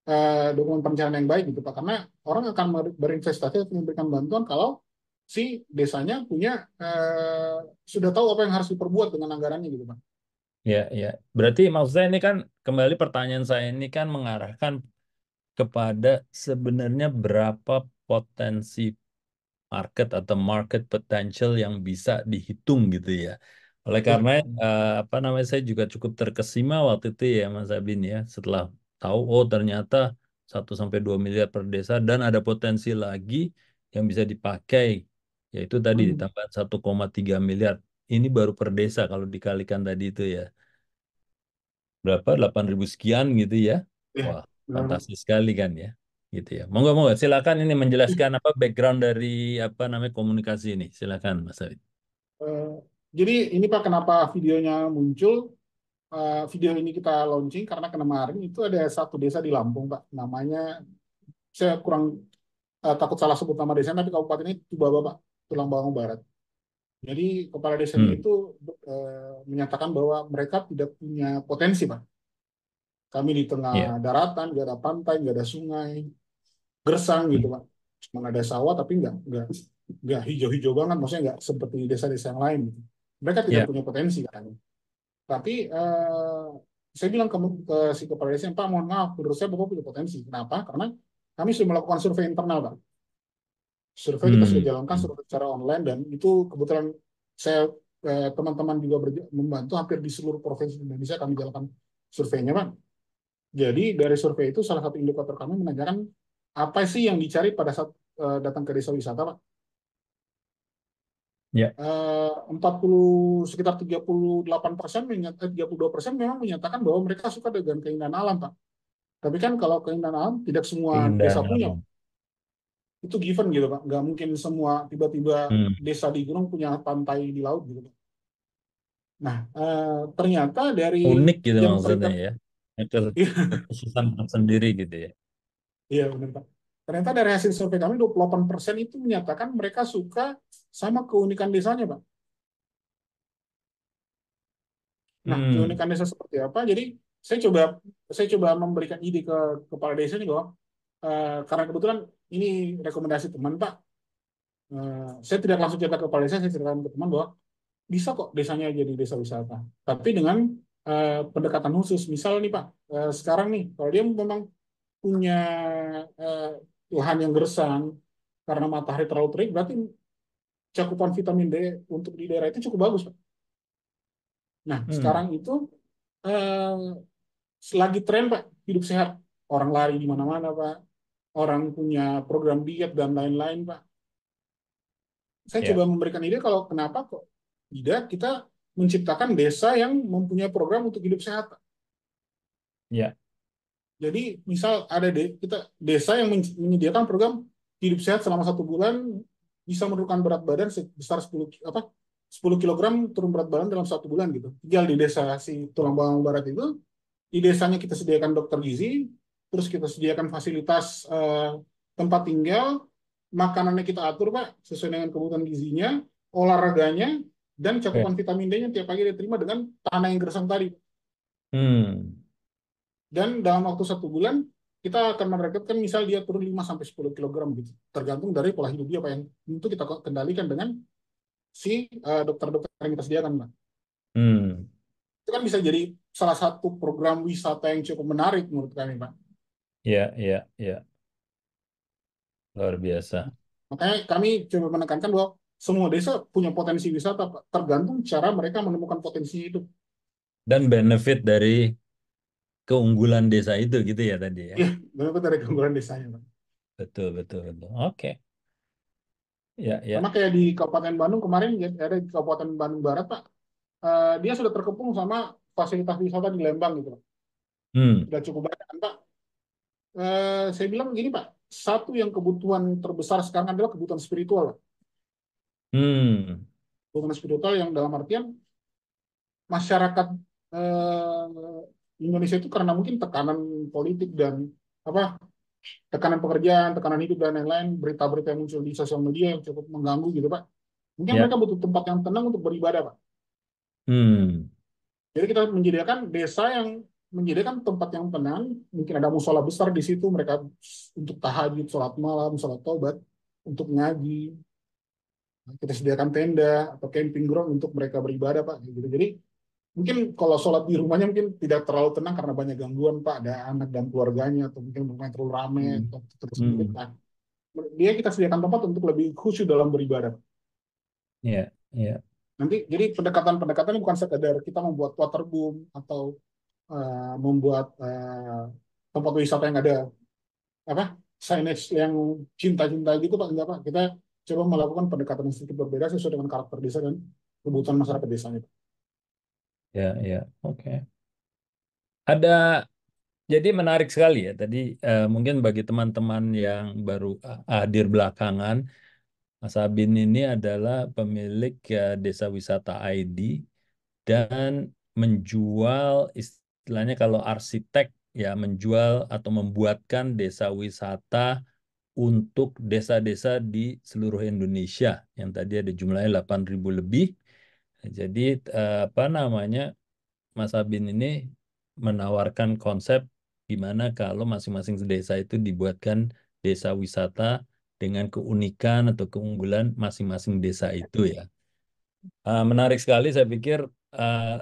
eh, dokumen perencanaan yang baik gitu Pak. Karena orang akan berinvestasi atau memberikan bantuan kalau si desanya punya eh, sudah tahu apa yang harus diperbuat dengan anggarannya gitu Pak. Ya, ya. Berarti maksudnya ini kan kembali pertanyaan saya ini kan mengarahkan kepada sebenarnya berapa potensi market atau market potential yang bisa dihitung gitu ya. Oleh iya. karena uh, apa namanya saya juga cukup terkesima waktu itu ya Mas Abin ya setelah tahu oh ternyata 1 sampai 2 miliar per desa dan ada potensi lagi yang bisa dipakai yaitu tadi hmm. ditambah 1,3 miliar ini baru per desa kalau dikalikan tadi itu ya. Berapa? 8.000 sekian gitu ya. Iya, Wah, fantastis sekali kan ya. Gitu ya. Monggo monggo silakan ini menjelaskan apa background dari apa namanya komunikasi ini. Silakan Mas Arif Uh, eh, jadi ini Pak kenapa videonya muncul? Uh, video ini kita launching karena kemarin itu ada satu desa di Lampung Pak namanya saya kurang uh, takut salah sebut nama desa tapi kabupaten ini Tubaba Pak Tulang Bawang Barat jadi kepala desa hmm. itu e, eh, menyatakan bahwa mereka tidak punya potensi, Pak. Kami di tengah yeah. daratan, nggak ada pantai, nggak ada sungai, gersang gitu, hmm. Pak. Cuma ada sawah tapi nggak nggak nggak hijau-hijau banget, maksudnya nggak seperti desa-desa yang lain. Gitu. Mereka tidak yeah. punya potensi kan. Tapi e, saya bilang ke, ke si kepala desa, Pak, mohon maaf, menurut saya bapak punya potensi. Kenapa? Karena kami sudah melakukan survei internal, Pak survei kita sudah hmm. jalankan survei secara online dan itu kebetulan saya eh, teman-teman juga membantu hampir di seluruh provinsi Indonesia kami jalankan surveinya, Bang. Jadi dari survei itu salah satu indikator kami menanyakan apa sih yang dicari pada saat eh, datang ke desa wisata, Pak? Ya. Eh, 40 sekitar 38 persen menyatakan eh, 32 persen memang menyatakan bahwa mereka suka dengan keindahan alam, Pak. Tapi kan kalau keindahan alam tidak semua keindahan desa alam. punya itu given gitu pak nggak mungkin semua tiba-tiba hmm. desa di gunung punya pantai di laut gitu pak nah eh, ternyata dari unik gitu maksudnya mereka, ya iya. kesusahan sendiri gitu ya iya benar pak ternyata dari hasil survei kami 28 persen itu menyatakan mereka suka sama keunikan desanya pak nah hmm. keunikan desa seperti apa jadi saya coba saya coba memberikan ide ke kepala desa nih bahwa Eh, karena kebetulan ini rekomendasi teman Pak. Uh, saya tidak langsung cerita ke kepala saya ceritakan ke teman bahwa bisa kok desanya jadi desa wisata. Tapi dengan uh, pendekatan khusus, misal nih Pak, uh, sekarang nih kalau dia memang punya uh, lahan yang gersang karena matahari terlalu terik, berarti cakupan vitamin D untuk di daerah itu cukup bagus Pak. Nah hmm. sekarang itu uh, lagi tren Pak hidup sehat, orang lari di mana-mana Pak, orang punya program diet dan lain-lain, Pak. Saya yeah. coba memberikan ide kalau kenapa kok tidak kita menciptakan desa yang mempunyai program untuk hidup sehat. Pak. Yeah. Jadi misal ada de kita desa yang menyediakan program hidup sehat selama satu bulan bisa menurunkan berat badan sebesar 10 apa 10 kg turun berat badan dalam satu bulan gitu. Tinggal di desa si tulang bawang barat itu, di desanya kita sediakan dokter gizi, terus kita sediakan fasilitas eh, tempat tinggal, makanannya kita atur pak sesuai dengan kebutuhan gizinya, olahraganya, dan cakupan okay. Iya. vitamin D-nya tiap pagi dia terima dengan tanah yang gersang tadi. Hmm. Dan dalam waktu satu bulan kita akan merekatkan misal dia turun 5 sampai 10 kg gitu. Tergantung dari pola hidup dia apa yang itu kita kendalikan dengan si eh, dokter-dokter uh, yang kita sediakan, Pak. Hmm. Itu kan bisa jadi salah satu program wisata yang cukup menarik menurut kami, Pak. Iya, iya, iya. Luar biasa. Makanya kami coba menekankan bahwa semua desa punya potensi wisata, Tergantung cara mereka menemukan potensi itu. Dan benefit dari keunggulan desa itu gitu ya tadi ya. Iya, benefit dari keunggulan desanya, Betul, betul, betul. Oke. Okay. Ya, ya. Karena kayak di Kabupaten Bandung kemarin ya, ada di Kabupaten Bandung Barat Pak, uh, dia sudah terkepung sama fasilitas wisata di Lembang gitu. Pak. Hmm. Sudah cukup banyak Pak. Eh, saya bilang gini Pak, satu yang kebutuhan terbesar sekarang adalah kebutuhan spiritual. Hmm. Kebutuhan spiritual yang dalam artian masyarakat eh, Indonesia itu karena mungkin tekanan politik dan apa tekanan pekerjaan, tekanan hidup dan lain-lain, berita-berita yang muncul di sosial media yang cukup mengganggu gitu Pak. Mungkin yeah. mereka butuh tempat yang tenang untuk beribadah Pak. Hmm. Jadi kita menyediakan desa yang menyediakan hmm. tempat yang tenang, mungkin ada musola besar di situ mereka untuk tahajud, sholat malam, sholat taubat, untuk ngaji. Nah, kita sediakan tenda atau camping ground untuk mereka beribadah, Pak. Gitu. Jadi mungkin kalau sholat di rumahnya mungkin tidak terlalu tenang karena banyak gangguan, Pak. Ada anak dan keluarganya, atau mungkin rumahnya terlalu rame hmm. atau terus hmm. dia kita sediakan tempat untuk lebih khusyuk dalam beribadah. Iya, yeah, iya. Yeah. Nanti jadi pendekatan pendekatan bukan sekadar kita membuat waterboom atau Eh, membuat eh, tempat wisata yang ada apa signage yang cinta-cinta gitu pak enggak pak kita coba melakukan pendekatan yang sedikit berbeda sesuai dengan karakter desa dan kebutuhan masyarakat desa itu. Ya ya oke. Okay. Ada jadi menarik sekali ya tadi uh, mungkin bagi teman-teman yang baru hadir belakangan Mas Abin ini adalah pemilik uh, desa wisata ID dan menjual istilahnya kalau arsitek ya menjual atau membuatkan desa wisata untuk desa-desa di seluruh Indonesia yang tadi ada jumlahnya 8.000 lebih. Jadi eh, apa namanya Mas Abin ini menawarkan konsep gimana kalau masing-masing desa itu dibuatkan desa wisata dengan keunikan atau keunggulan masing-masing desa itu ya. Eh, menarik sekali saya pikir eh,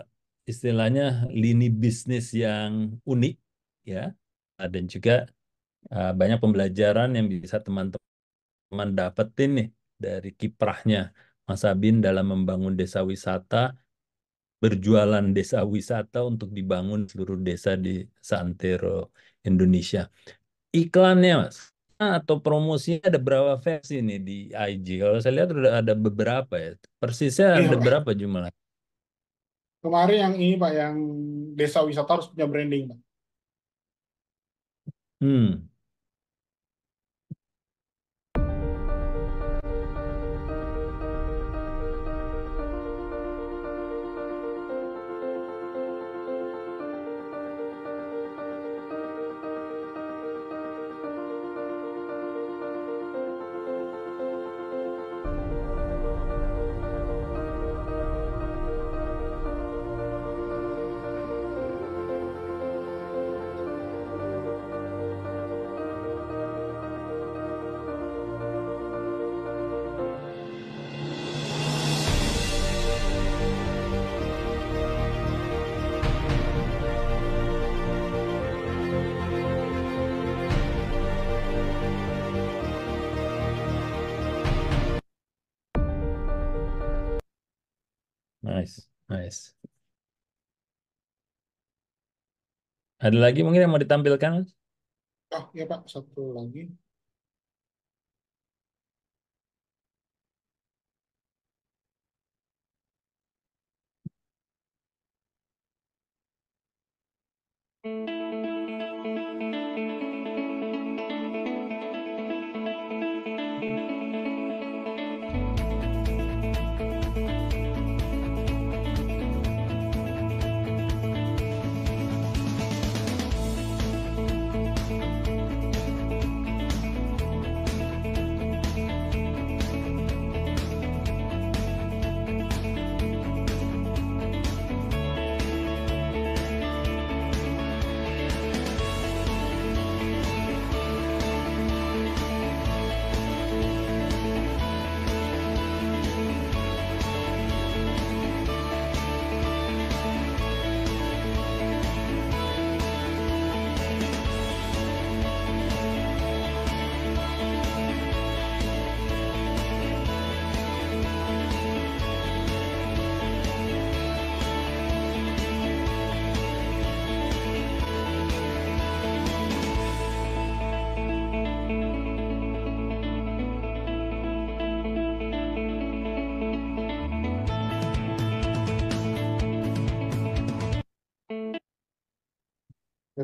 istilahnya lini bisnis yang unik ya dan juga eh, banyak pembelajaran yang bisa teman-teman dapetin nih dari kiprahnya Mas Abin dalam membangun desa wisata berjualan desa wisata untuk dibangun seluruh desa di Santero Indonesia iklannya mas atau promosinya ada berapa versi nih di IG? Kalau saya lihat ada beberapa ya. Persisnya iya, ada berapa jumlah? Kemarin yang ini Pak, yang desa wisata harus punya branding Pak. Hmm. Ada lagi mungkin yang mau ditampilkan? Oh, ya Pak, satu lagi. Thank you.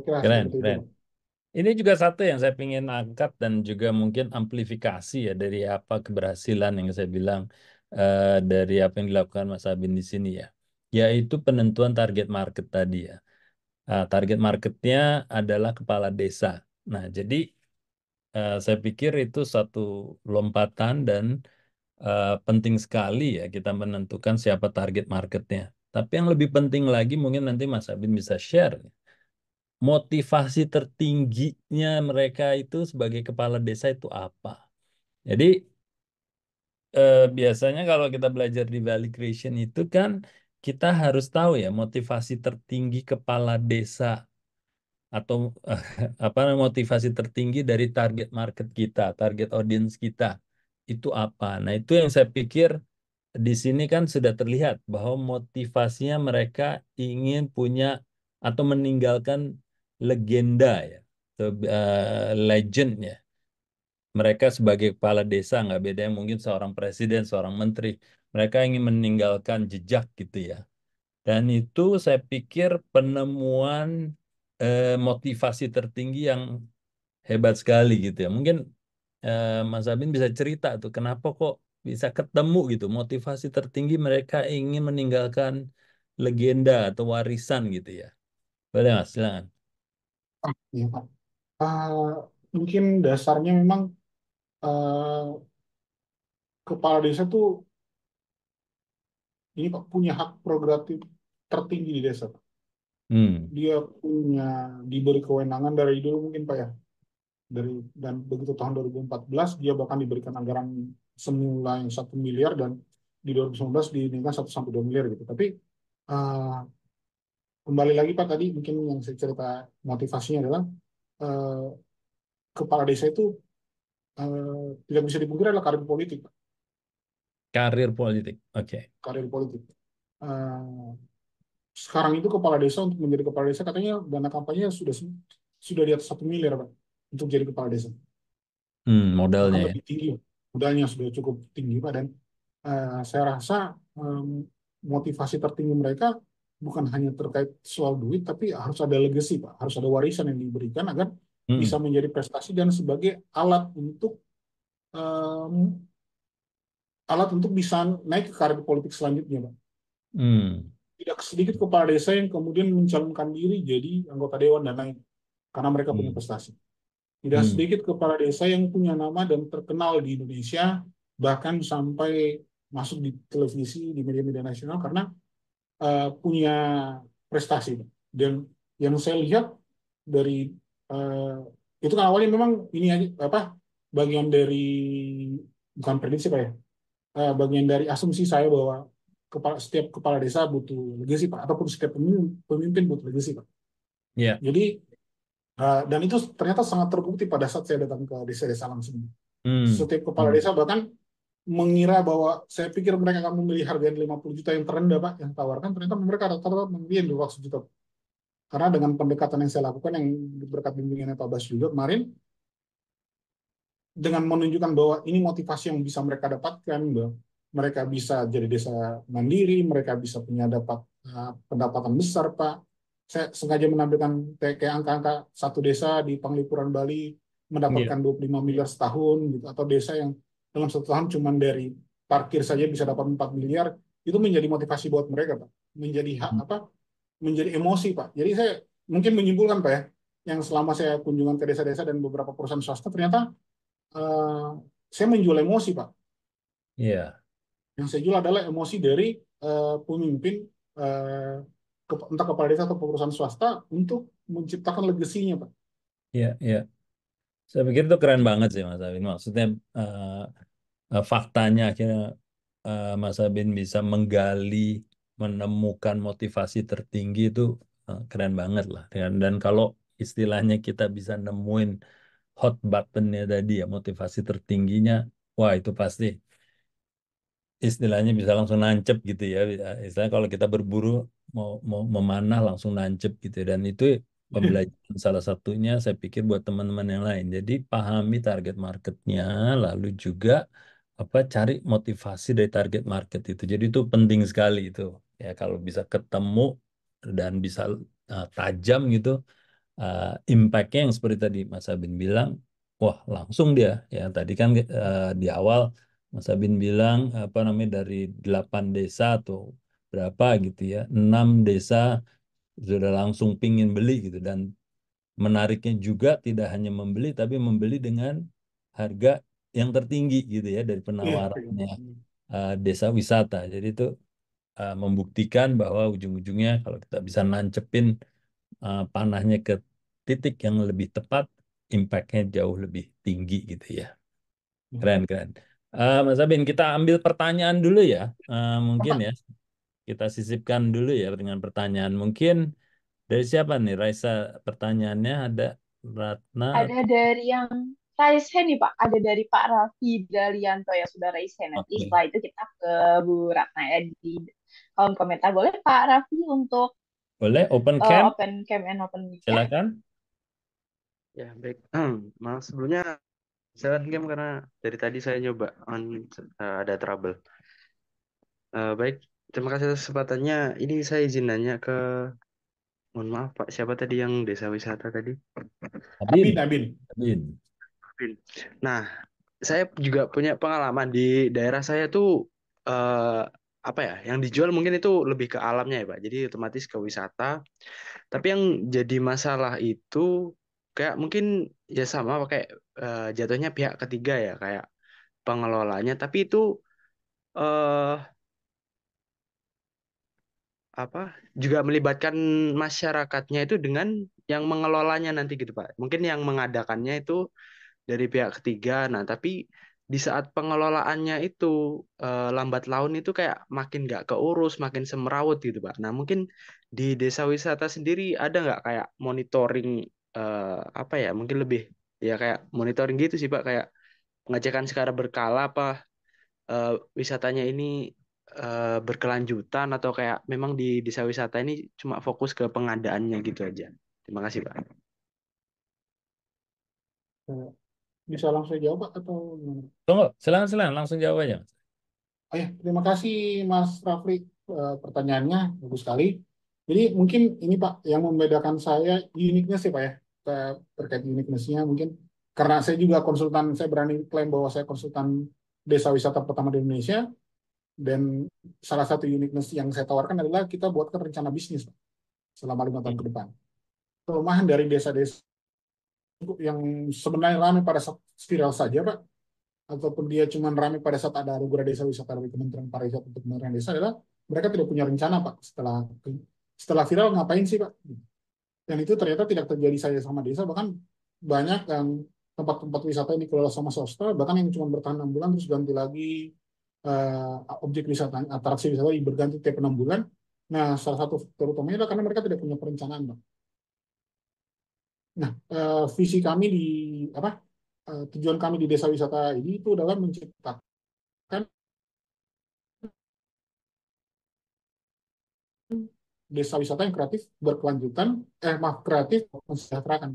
keren, keren. Ini juga satu yang saya ingin angkat dan juga mungkin amplifikasi ya dari apa keberhasilan yang saya bilang uh, dari apa yang dilakukan Mas Abin di sini ya, yaitu penentuan target market tadi ya. Uh, target marketnya adalah kepala desa. Nah, jadi uh, saya pikir itu satu lompatan dan uh, penting sekali ya kita menentukan siapa target marketnya. Tapi yang lebih penting lagi mungkin nanti Mas Abin bisa share ya motivasi tertingginya mereka itu sebagai kepala desa itu apa. Jadi eh, biasanya kalau kita belajar di Valley Creation itu kan kita harus tahu ya motivasi tertinggi kepala desa atau eh, apa motivasi tertinggi dari target market kita, target audience kita itu apa. Nah, itu yang saya pikir di sini kan sudah terlihat bahwa motivasinya mereka ingin punya atau meninggalkan legenda ya, atau, uh, eh, legend ya. Mereka sebagai kepala desa nggak beda. Ya, mungkin seorang presiden, seorang menteri. Mereka ingin meninggalkan jejak gitu ya. Dan itu saya pikir penemuan uh, motivasi tertinggi yang hebat sekali gitu ya. Mungkin eh, Mas Abin bisa cerita tuh kenapa kok bisa ketemu gitu motivasi tertinggi mereka ingin meninggalkan legenda atau warisan gitu ya. Boleh Mas, silakan. Iya, Pak. Uh, mungkin dasarnya memang uh, kepala desa itu ini Pak punya hak prerogatif tertinggi di desa. Pak. Hmm. Dia punya diberi kewenangan dari dulu mungkin Pak ya. Dari dan begitu tahun 2014 dia bahkan diberikan anggaran semula yang satu miliar dan di 2019 dinaikkan satu sampai dua miliar gitu. Tapi uh, kembali lagi Pak tadi mungkin yang saya cerita motivasinya adalah eh, kepala desa itu eh, tidak bisa dipungkiri adalah karir politik. Pak. Karir politik, oke. Okay. Karir politik. Eh, sekarang itu kepala desa untuk menjadi kepala desa katanya dana kampanye sudah sudah di atas satu miliar pak untuk jadi kepala desa. Hmm, modalnya. Ya? Lebih tinggi, modalnya sudah cukup tinggi pak dan uh, saya rasa um, motivasi tertinggi mereka bukan hanya terkait soal duit, tapi harus ada legacy, Pak. Harus ada warisan yang diberikan agar hmm. bisa menjadi prestasi dan sebagai alat untuk um, alat untuk bisa naik ke karir politik selanjutnya, Pak. Hmm. Tidak sedikit kepala desa yang kemudian mencalonkan diri jadi anggota dewan dan lain karena mereka hmm. punya prestasi. Tidak hmm. sedikit kepala desa yang punya nama dan terkenal di Indonesia bahkan sampai masuk di televisi di media-media nasional karena Eh, punya prestasi dan yang saya lihat dari uh, itu kan awalnya memang ini apa bagian dari bukan prediksi pak ya uh, bagian dari asumsi saya bahwa kepala, setiap kepala desa butuh legasi pak ataupun setiap pemimpin, pemimpin butuh legasi pak yeah. jadi uh, dan itu ternyata sangat terbukti pada saat saya datang ke desa-desa langsung hmm. setiap kepala hmm. desa bahkan mengira bahwa saya pikir mereka akan memilih harga yang 50 juta yang terendah Pak yang tawarkan ternyata mereka rata-rata memilih yang 200 juta karena dengan pendekatan yang saya lakukan yang berkat bimbingan Pak Bas juga kemarin dengan menunjukkan bahwa ini motivasi yang bisa mereka dapatkan bahwa mereka bisa jadi desa mandiri mereka bisa punya dapat eh, pendapatan besar Pak saya sengaja menampilkan kayak angka-angka satu desa di Panglipuran Bali mendapatkan yeah. 25 miliar setahun gitu atau desa yang dalam satu tahun cuma dari parkir saja bisa dapat 4 miliar itu menjadi motivasi buat mereka pak menjadi hak hmm. apa menjadi emosi pak jadi saya mungkin menyimpulkan pak ya yang selama saya kunjungan ke desa-desa dan beberapa perusahaan swasta ternyata uh, saya menjual emosi pak iya yeah. yang saya jual adalah emosi dari uh, pemimpin uh, eh, ke, entah kepala desa atau perusahaan swasta untuk menciptakan legasinya pak iya yeah, iya yeah. saya pikir itu keren banget sih mas Abin maksudnya uh, uh, faktanya akhirnya uh, Mas Abin bisa menggali menemukan motivasi tertinggi itu uh, keren banget lah dan, dan kalau istilahnya kita bisa nemuin hot buttonnya tadi ya motivasi tertingginya wah itu pasti istilahnya bisa langsung nancep gitu ya istilahnya kalau kita berburu mau, mau memanah langsung nancep gitu dan itu pembelajaran salah satunya saya pikir buat teman-teman yang lain jadi pahami target marketnya lalu juga apa cari motivasi dari target market itu. Jadi itu penting sekali itu. Ya kalau bisa ketemu dan bisa uh, tajam gitu uh, impact-nya yang seperti tadi Mas Abin bilang, wah langsung dia ya. Tadi kan uh, di awal Mas Abin bilang apa namanya dari delapan desa atau berapa gitu ya. 6 desa sudah langsung pingin beli gitu dan menariknya juga tidak hanya membeli tapi membeli dengan harga yang tertinggi gitu ya dari iya, iya. penawarannya uh, desa wisata. Jadi itu uh, membuktikan bahwa ujung-ujungnya kalau kita bisa nancepin uh, panahnya ke titik yang lebih tepat, impactnya jauh lebih tinggi gitu ya. Hmm. Keren keren. Uh, Mas Abin, kita ambil pertanyaan dulu ya, uh, mungkin ya kita sisipkan dulu ya dengan pertanyaan. Mungkin dari siapa nih Raisa pertanyaannya ada Ratna? Ada dari yang raise hand nih Pak. Ada dari Pak Raffi Dalianto yang sudah raise hand. okay. setelah itu kita ke Bu Ratna ya di kolom komentar. Boleh Pak Raffi untuk boleh open eh, cam? Uh, open cam and open mic. Ya? Silakan. Ya baik. Hmm, maaf sebelumnya silakan cam karena dari tadi saya nyoba on uh, ada trouble. Uh, baik, terima kasih atas kesempatannya. Ini saya izin nanya ke mohon maaf Pak, siapa tadi yang desa wisata tadi? Abin, Abin. Abin. Nah, saya juga punya pengalaman di daerah saya tuh uh, apa ya yang dijual mungkin itu lebih ke alamnya ya pak jadi otomatis ke wisata tapi yang jadi masalah itu kayak mungkin ya sama pakai uh, eh, jatuhnya pihak ketiga ya kayak pengelolanya tapi itu eh, apa juga melibatkan masyarakatnya itu dengan yang mengelolanya nanti gitu pak mungkin yang mengadakannya itu dari pihak ketiga. Nah, tapi di saat pengelolaannya itu eh, lambat laun itu kayak makin nggak keurus, makin semerawut gitu, Pak. Nah, mungkin di desa wisata sendiri ada nggak kayak monitoring eh, apa ya? Mungkin lebih ya kayak monitoring gitu sih, Pak, kayak pengecekan secara berkala apa eh, wisatanya ini eh, berkelanjutan atau kayak memang di desa wisata ini cuma fokus ke pengadaannya gitu aja. Terima kasih, Pak. Eh, bisa langsung jawab atau Tunggu, silakan silakan langsung jawab aja. Oh ya, terima kasih Mas Rafli e, pertanyaannya bagus sekali. Jadi mungkin ini Pak yang membedakan saya uniqueness sih Pak ya terkait uniquenessnya mungkin karena saya juga konsultan saya berani klaim bahwa saya konsultan desa wisata pertama di Indonesia dan salah satu uniqueness yang saya tawarkan adalah kita buatkan rencana bisnis Pak, selama lima tahun ke depan. Kelemahan dari desa-desa untuk yang sebenarnya ramai pada saat viral saja, Pak, ataupun dia cuma ramai pada saat ada anugerah desa wisata dari Kementerian Pariwisata untuk Kementerian Desa adalah mereka tidak punya rencana, Pak, setelah setelah viral ngapain sih, Pak? Dan itu ternyata tidak terjadi saja sama desa, bahkan banyak yang tempat-tempat wisata ini kelola sama swasta, bahkan yang cuma bertahan enam bulan terus ganti lagi uh, objek wisata, atraksi wisata berganti tiap enam bulan. Nah, salah satu terutamanya adalah karena mereka tidak punya perencanaan, Pak Nah, eh, visi kami di apa? Eh, tujuan kami di desa wisata ini itu adalah menciptakan desa wisata yang kreatif berkelanjutan, eh maaf kreatif mensejahterakan.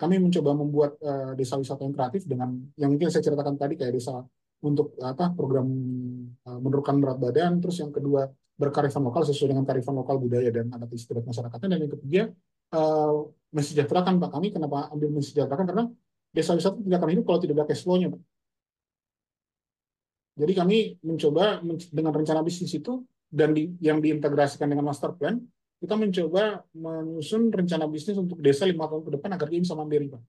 Kami mencoba membuat eh, desa wisata yang kreatif dengan yang mungkin saya ceritakan tadi kayak desa untuk apa program uh, menurunkan berat badan, terus yang kedua berkarifan lokal sesuai dengan karifan lokal budaya dan adat istiadat masyarakatnya, dan yang ketiga mensejahterakan Pak kami. Kenapa ambil mensejahterakan? Karena desa wisata tidak akan hidup kalau tidak ada cash flow-nya. Pak. Jadi kami mencoba dengan rencana bisnis itu dan di, yang diintegrasikan dengan master plan, kita mencoba menyusun rencana bisnis untuk desa lima tahun ke depan agar dia bisa mandiri, Pak.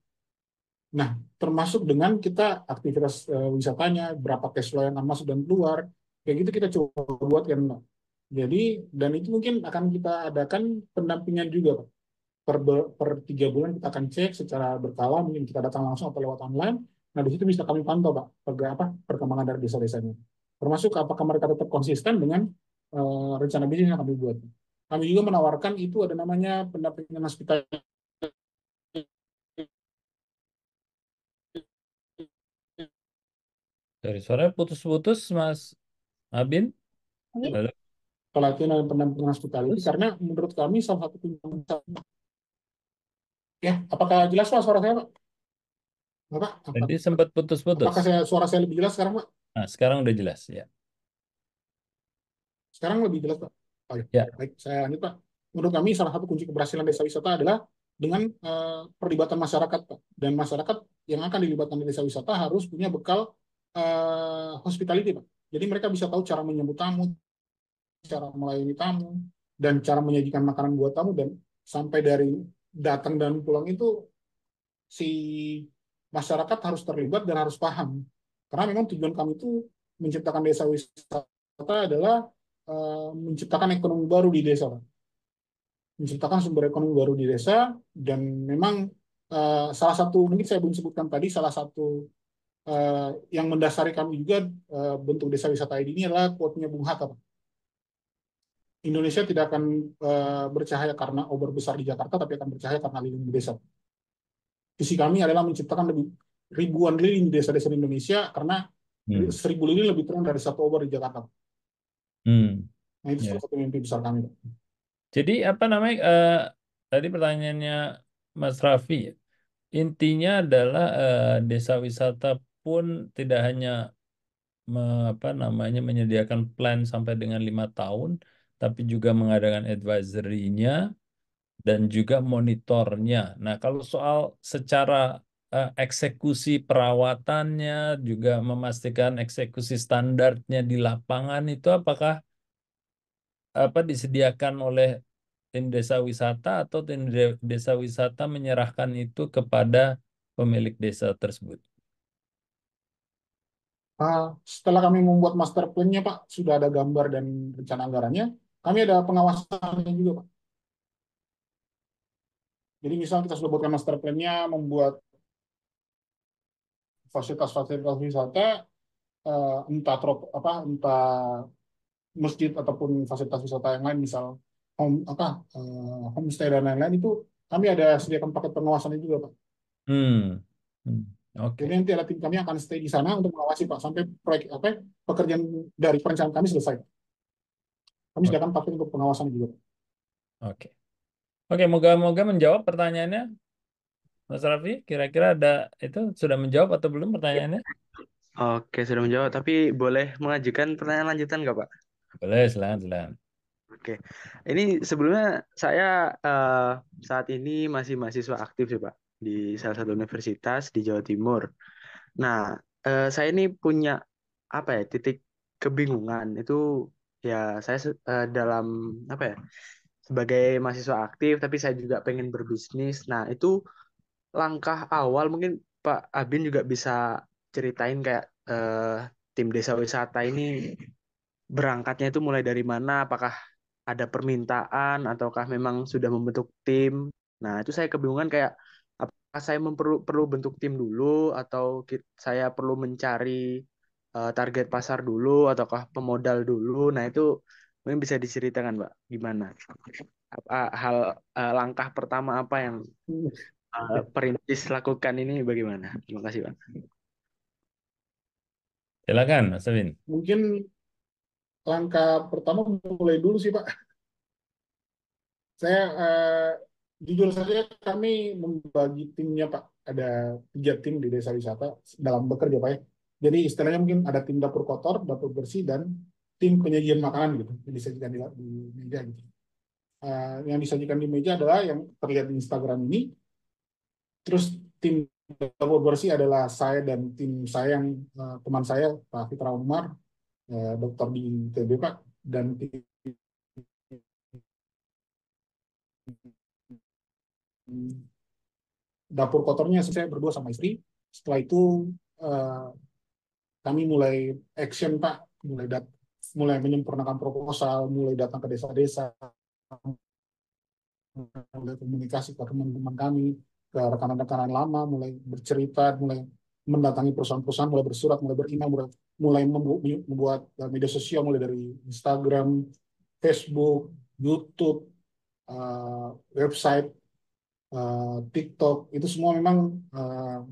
Nah, termasuk dengan kita aktivitas uh, wisatanya, berapa cash flow yang akan masuk dan keluar, kayak gitu kita coba buat Pak. Jadi, dan itu mungkin akan kita adakan pendampingan juga, Pak per, per tiga bulan kita akan cek secara berkala, mungkin kita datang langsung atau lewat online. Nah, di situ bisa kami pantau, Pak, apa, perkembangan dari desa-desanya. Termasuk apakah mereka tetap konsisten dengan uh, rencana bisnis yang kami buat. Kami juga menawarkan itu ada namanya pendampingan hospital Dari suara putus-putus, Mas Abin. Halo. Pelatihan dan pendampingan hospitality, karena menurut kami salah satu Ya, apakah jelas Pak suara saya, Pak? Bapak, apa? Tadi sempat putus-putus. Apakah saya, suara saya lebih jelas sekarang, Pak? Nah, sekarang udah jelas, ya. Sekarang lebih jelas, Pak. Oh, ya. ya. Baik, saya lanjut, Pak. Menurut kami, salah satu kunci keberhasilan desa wisata adalah dengan uh, perlibatan masyarakat, Pak. Dan masyarakat yang akan dilibatkan di desa wisata harus punya bekal uh, hospitality, Pak. Jadi mereka bisa tahu cara menyambut tamu, cara melayani tamu, dan cara menyajikan makanan buat tamu, dan sampai dari datang dan pulang itu si masyarakat harus terlibat dan harus paham. Karena memang tujuan kami itu menciptakan desa wisata adalah uh, menciptakan ekonomi baru di desa. Menciptakan sumber ekonomi baru di desa dan memang uh, salah satu mungkin saya belum sebutkan tadi salah satu uh, yang mendasari kami juga bentuk desa wisata ini adalah kuatnya Bung Hatta. Pak Indonesia tidak akan uh, bercahaya karena obor besar di Jakarta, tapi akan bercahaya karena lilin di desa. Visi kami adalah menciptakan lebih ribuan lilin di desa-desa di Indonesia karena hmm. seribu lilin lebih terang dari satu obor di Jakarta. Hmm. Nah itu yeah. Iya. satu mimpi besar kami. Jadi apa namanya uh, tadi pertanyaannya Mas Raffi, intinya adalah uh, desa wisata pun tidak hanya me, apa namanya menyediakan plan sampai dengan lima tahun, tapi juga mengadakan advisory-nya dan juga monitornya. Nah, kalau soal secara uh, eksekusi perawatannya, juga memastikan eksekusi standarnya di lapangan itu apakah apa disediakan oleh tim desa wisata atau tim desa wisata menyerahkan itu kepada pemilik desa tersebut? Ah, setelah kami membuat master plan-nya Pak, sudah ada gambar dan rencana anggarannya, kami ada pengawasannya juga, Pak. Jadi misal kita sudah buatkan master plan-nya, membuat fasilitas-fasilitas wisata, eh, entah trop, apa entah masjid ataupun fasilitas wisata yang lain, misal home, apa eh, homestay dan lain-lain itu kami ada sediakan paket pengawasan itu juga, Pak. Hmm. hmm. Okay. Jadi nanti ada tim kami akan stay di sana untuk mengawasi Pak sampai proyek apa pekerjaan dari perencanaan kami selesai. Kami silakan Pak untuk pengawasan juga. Oke. Oke, moga-moga menjawab pertanyaannya. Mas Raffi, kira-kira ada itu sudah menjawab atau belum pertanyaannya? Oke, sudah menjawab. Tapi boleh mengajukan pertanyaan lanjutan nggak, Pak? Boleh, silahkan. silakan. Oke, ini sebelumnya saya uh, saat ini masih mahasiswa aktif sih Pak di salah satu universitas di Jawa Timur. Nah, uh, saya ini punya apa ya titik kebingungan itu ya saya uh, dalam apa ya sebagai mahasiswa aktif tapi saya juga pengen berbisnis nah itu langkah awal mungkin Pak Abin juga bisa ceritain kayak uh, tim desa wisata ini berangkatnya itu mulai dari mana apakah ada permintaan ataukah memang sudah membentuk tim nah itu saya kebingungan kayak apakah saya memperlu perlu bentuk tim dulu atau saya perlu mencari Eh, target pasar dulu ataukah pemodal dulu? Nah itu mungkin bisa diceritakan, Mbak, gimana? Apa, hal uh, langkah pertama apa yang uh, perintis lakukan ini bagaimana? Terima kasih, Pak. Silakan, Mas Sabin. Mungkin langkah pertama mulai dulu sih, Pak. Saya uh, jujur saja kami membagi timnya, Pak. Ada tiga tim di desa wisata dalam bekerja, Pak. Ya. Jadi istilahnya mungkin ada tim dapur kotor, dapur bersih, dan tim penyajian makanan gitu yang disajikan di, di meja gitu. Uh, yang disajikan di meja adalah yang terlihat di Instagram ini. Terus tim dapur bersih adalah saya dan tim saya yang uh, teman saya Pak Fitra Umar, uh, dokter di ITB Pak, dan tim dapur kotornya saya berdua sama istri. Setelah itu kami mulai action pak mulai dat mulai menyempurnakan proposal mulai datang ke desa-desa mulai komunikasi ke teman-teman kami ke rekan-rekan lama mulai bercerita mulai mendatangi perusahaan-perusahaan mulai bersurat mulai beremail mulai mulai membuat eh, media sosial mulai dari Instagram Facebook YouTube uh, website uh, TikTok itu semua memang uh,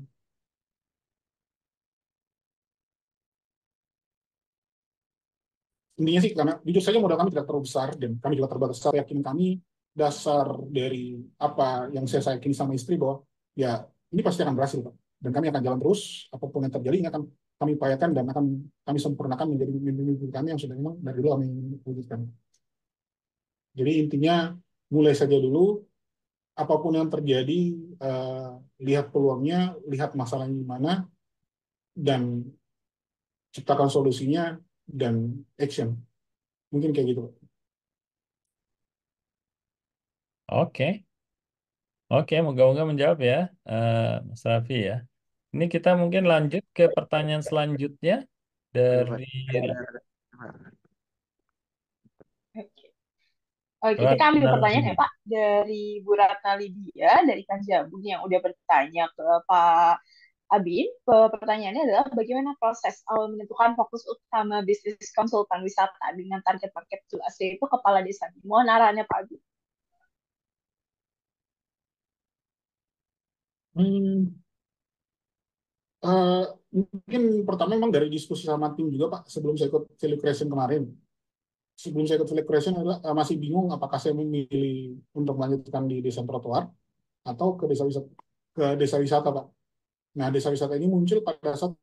intinya sih karena jujur saja modal kami tidak terlalu besar dan kami juga terbatas saya yakin kami dasar dari apa yang saya, yakin sama istri bahwa ya ini pasti akan berhasil Pak. dan kami akan jalan terus apapun yang terjadi ini akan kami upayakan dan akan kami sempurnakan menjadi mimpi-mimpi kami yang sudah memang dari dulu kami wujudkan. Jadi intinya mulai saja dulu apapun yang terjadi eh, lihat peluangnya, lihat masalahnya di mana dan ciptakan solusinya dan action. Mungkin kayak gitu, Oke. Oke, moga-moga menjawab ya, eh, Mas Raffi ya. Ini kita mungkin lanjut ke pertanyaan selanjutnya dari... Oke, kita ambil pertanyaan ya Pak dari Bu Ratna Lydia ya, dari Kanjabung yang udah bertanya ke Pak Abin, pertanyaannya adalah bagaimana proses awal menentukan fokus utama bisnis konsultan wisata dengan target market jelas, itu kepala desa. Mohon arahannya Pak Abin. Hmm. Uh, mungkin pertama memang dari diskusi sama tim juga Pak, sebelum saya ikut celebration kemarin. Sebelum saya ikut celebration adalah uh, masih bingung apakah saya memilih untuk melanjutkan di desa trotoar atau ke desa wisata ke desa wisata Pak Nah, desa wisata ini muncul pada saat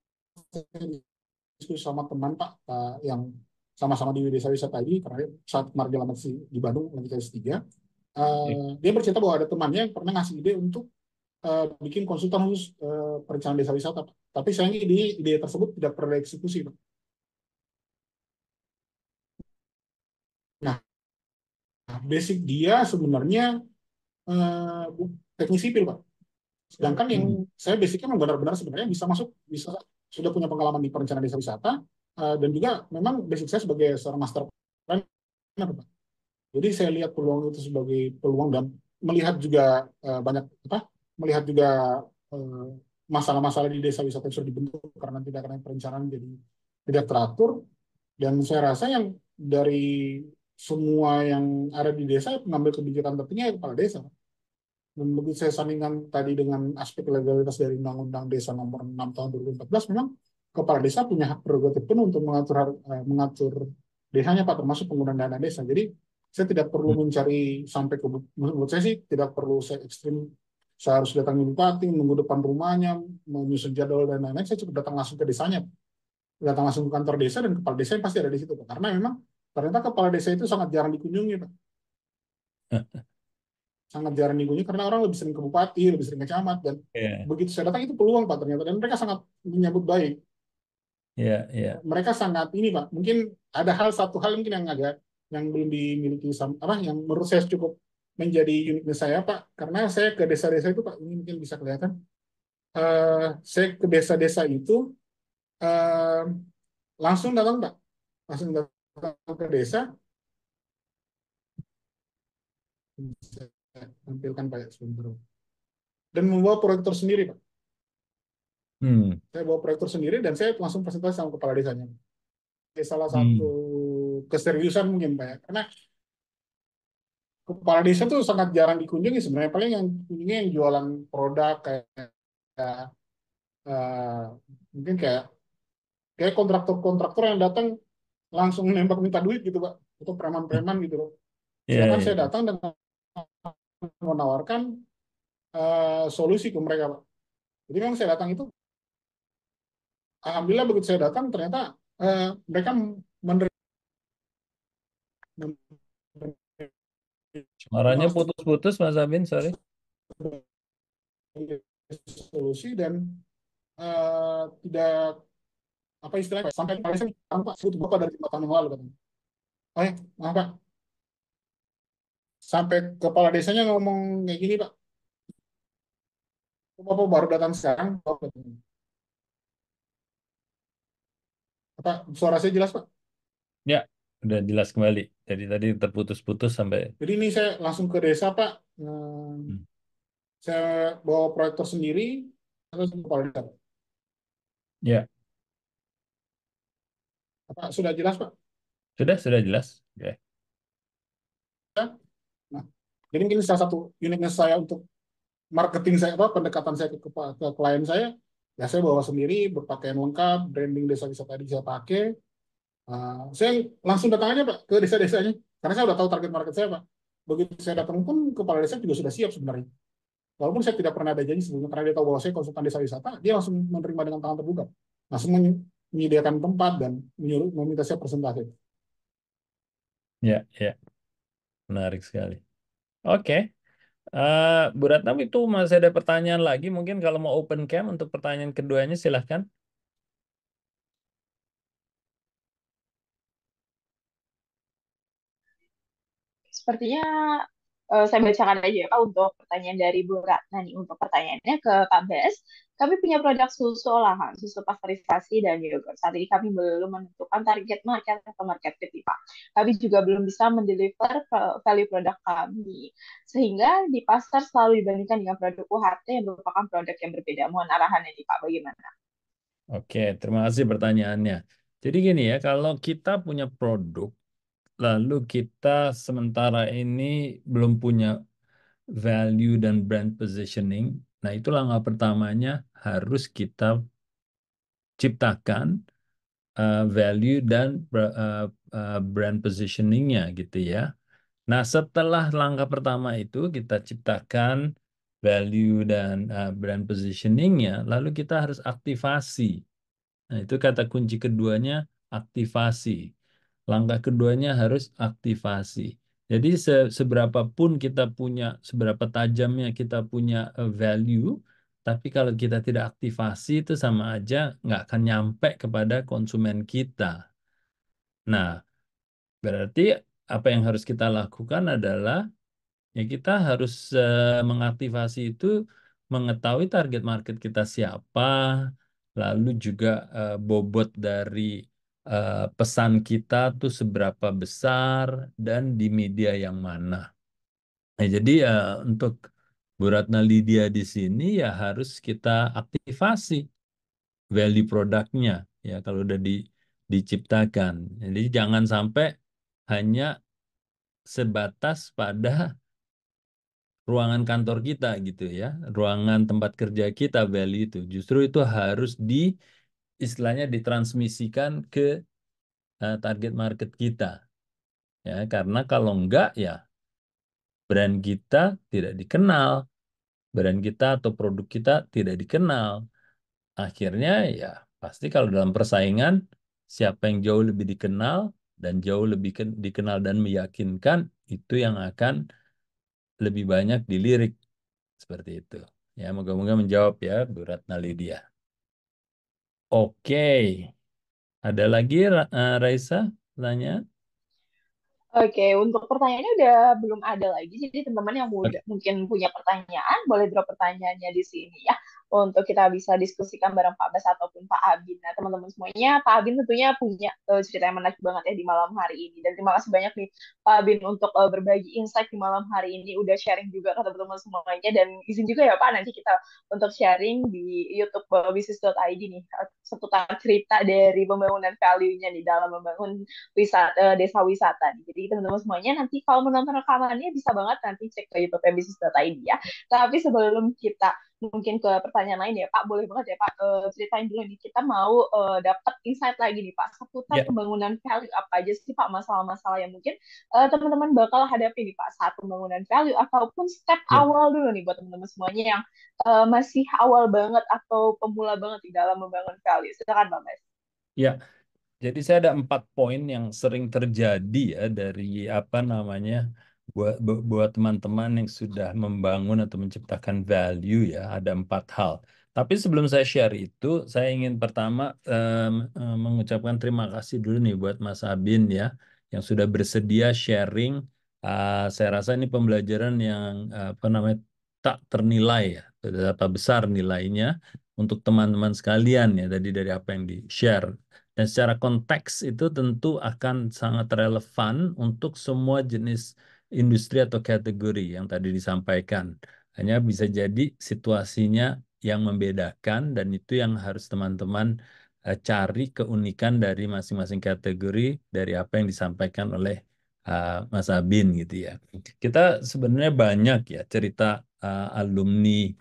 diskusi sama teman Pak eh, yang sama-sama di desa wisata ini terakhir saat Margela masih di Bandung lagi tes tiga. Eh, dia bercerita bahwa ada temannya yang pernah ngasih ide untuk eh, bikin konsultan khusus perencanaan desa wisata. Tapi sayangnya ide ide tersebut tidak pernah dieksekusi. Pak. Nah, basic dia sebenarnya teknisi sipil, Pak Sedangkan yang hmm. saya basicnya memang benar-benar sebenarnya bisa masuk, bisa sudah punya pengalaman di perencanaan desa wisata uh, dan juga memang basic saya sebagai seorang master planner. Jadi saya lihat peluang itu sebagai peluang dan melihat juga uh, banyak apa? Melihat juga masalah eh, masalah-masalah di desa wisata yang sudah dibentuk karena tidak karena perencanaan jadi tidak teratur dan saya rasa yang dari semua yang ada di desa pengambil kebijakan tertinggi ya kepala desa. Hmm dan saya sandingkan tadi dengan aspek legalitas dari Undang-Undang Desa Nomor 6 Tahun 2014, memang kepala desa punya hak prerogatif penuh untuk mengatur eh, mengatur desanya Pak, termasuk penggunaan dana desa. Jadi saya tidak perlu hmm. mencari sampai ke menurut saya sih tidak perlu saya ekstrim saya harus datang bupati menunggu depan rumahnya menyusun jadwal dan lain-lain saya cukup datang langsung ke desanya datang langsung ke kantor desa dan kepala desa pasti ada di situ Pak. karena memang ternyata kepala desa itu sangat jarang dikunjungi Pak. Eh, sangat jarang minggunya karena orang lebih sering ke bupati, lebih sering ke camat dan yeah. begitu saya datang itu peluang Pak ternyata dan mereka sangat menyambut baik. Yeah, yeah. Mereka sangat ini Pak, mungkin ada hal satu hal mungkin yang agak yang belum dimiliki sama apa yang menurut saya cukup menjadi uniknya saya Pak karena saya ke desa-desa itu Pak ini mungkin bisa kelihatan uh, saya ke desa-desa itu uh, langsung datang Pak langsung datang ke desa tampilkan pakai sumber dan membawa proyektor sendiri pak hmm. saya bawa proyektor sendiri dan saya langsung presentasi sama kepala desanya Ini salah hmm. satu hmm. keseriusan mungkin pak ya karena kepala desa itu sangat jarang dikunjungi sebenarnya paling yang kunjungi yang jualan produk kayak, uh, mungkin kayak kayak kontraktor-kontraktor yang datang langsung nembak minta duit gitu pak atau preman-preman gitu loh. Yeah, Sedangkan yeah. saya datang dengan menawarkan uh, solusi ke mereka pak jadi kan saya datang itu alhamdulillah begitu saya datang ternyata uh, mereka menerima Suaranya putus-putus Mas Amin, sorry. Solusi dan uh, tidak apa istilahnya sampai Pak sebut bapak dari jembatan yang lalu katanya. Oh ya, maaf Pak, sampai kepala desanya ngomong kayak gini pak bapak baru datang sekarang bapak. apa suara saya jelas pak ya udah jelas kembali jadi tadi terputus-putus sampai jadi ini saya langsung ke desa pak nah, hmm. saya bawa proyektor sendiri terus kepala desa ya apa sudah jelas pak sudah sudah jelas oke okay. Jadi mungkin salah satu uniqueness saya untuk marketing saya apa pendekatan saya ke, ke, klien saya ya saya bawa sendiri berpakaian lengkap branding desa wisata tadi saya pakai uh, saya langsung datang aja pak ke desa-desanya karena saya sudah tahu target market saya pak begitu saya datang pun kepala desa juga sudah siap sebenarnya walaupun saya tidak pernah ada janji sebelumnya karena dia tahu bahwa saya konsultan desa wisata dia langsung menerima dengan tangan terbuka langsung menyediakan tempat dan menyuruh meminta saya presentasi ya ya menarik sekali Oke. Uh, Bu Ratna itu masih ada pertanyaan lagi. Mungkin kalau mau open cam untuk pertanyaan keduanya silahkan. Sepertinya uh, saya bacakan aja ya Pak untuk pertanyaan dari Bu Ratna nih untuk pertanyaannya ke KBS. Kami punya produk susu olahan, susu pasteurisasi dan yogurt. Saat ini kami belum menentukan target market atau market fit, Pak. Kami juga belum bisa mendeliver eh, value produk kami. Sehingga di pasar selalu dibandingkan dengan produk UHT yang merupakan produk yang berbeda. Mohon arahannya nih, Pak, bagaimana? Oke, terima kasih pertanyaannya. Jadi gini ya, kalau kita punya produk lalu kita sementara ini belum punya value dan brand positioning. Nah, itu langkah pertamanya harus kita ciptakan uh, value dan uh, uh, brand positioningnya gitu ya. Nah, setelah langkah pertama itu kita ciptakan value dan uh, brand positioningnya, lalu kita harus aktivasi. Nah, itu kata kunci keduanya aktivasi. Langkah keduanya harus aktivasi. Jadi se seberapa pun kita punya, seberapa tajamnya kita punya eh, value, tapi kalau kita tidak aktivasi itu sama aja nggak akan nyampe kepada konsumen kita. Nah, berarti apa yang harus kita lakukan adalah ya kita harus uh, mengaktivasi itu mengetahui target market kita siapa, lalu juga uh, bobot dari Eh, pesan kita tuh seberapa besar dan di media yang mana. Nah, jadi uh, untuk Bu Ratna Lydia di sini ya harus kita aktivasi value produknya ya kalau udah di, diciptakan. Jadi jangan sampai hanya sebatas pada ruangan kantor kita gitu ya, ruangan tempat kerja kita value itu. Justru itu harus di istilahnya ditransmisikan ke uh, target market kita. Ya, karena kalau enggak ya brand kita tidak dikenal, brand kita atau produk kita tidak dikenal. Akhirnya ya pasti kalau dalam persaingan siapa yang jauh lebih dikenal dan jauh lebih dikenal dan meyakinkan itu yang akan lebih banyak dilirik seperti itu. Ya, moga-moga menjawab ya Bu Ratna Lydia. Oke. Ada lagi eh, Raisa tanya. Oke, untuk pertanyaannya udah belum ada lagi. Jadi teman-teman yang muda, mungkin punya pertanyaan, boleh drop pertanyaannya di sini ya untuk kita bisa diskusikan bareng Pak Bas ataupun Pak Abin. Nah, teman-teman semuanya, Pak Abin tentunya punya uh, cerita yang menarik banget ya di malam hari ini. Dan terima kasih banyak nih Pak Abin untuk uh, berbagi insight di malam hari ini, udah sharing juga ke teman-teman semuanya. Dan izin juga ya Pak, nanti kita untuk sharing di YouTube uh, eh, bisnis.id nih, uh, seputar cerita dari pembangunan value-nya nih dalam membangun wisata, uh, desa wisata. Jadi teman-teman semuanya nanti kalau menonton rekamannya bisa banget nanti cek ke YouTube bisnis.id ya. Tapi sebelum kita mungkin ke pertanyaan lain ya Pak boleh banget ya Pak uh, ceritain dulu nih kita mau uh, eh, dapat insight lagi nih Pak seputar yeah. pembangunan value apa aja sih Pak masalah-masalah yang mungkin uh, teman-teman bakal hadapi nih Pak saat pembangunan value ataupun step yeah. awal dulu nih buat teman-teman semuanya yang uh, masih awal banget atau pemula banget di dalam membangun value silakan Pak Mas. Ya, yeah. Jadi saya ada empat poin yang sering terjadi ya dari apa namanya buat buat teman-teman yang sudah membangun atau menciptakan value ya ada empat hal. Tapi sebelum saya share itu, saya ingin pertama um, mengucapkan terima kasih dulu nih buat Mas Abin ya yang sudah bersedia sharing. Uh, saya rasa ini pembelajaran yang uh, apa namanya tak ternilai ya, berapa besar nilainya untuk teman-teman sekalian ya tadi dari apa yang di-share dan secara konteks itu tentu akan sangat relevan untuk semua jenis industri atau kategori yang tadi disampaikan. Hanya bisa jadi situasinya yang membedakan dan itu yang harus teman-teman eh, cari keunikan dari masing-masing kategori dari apa yang disampaikan oleh uh, Mas Abin gitu ya. Kita sebenarnya banyak ya cerita uh, alumni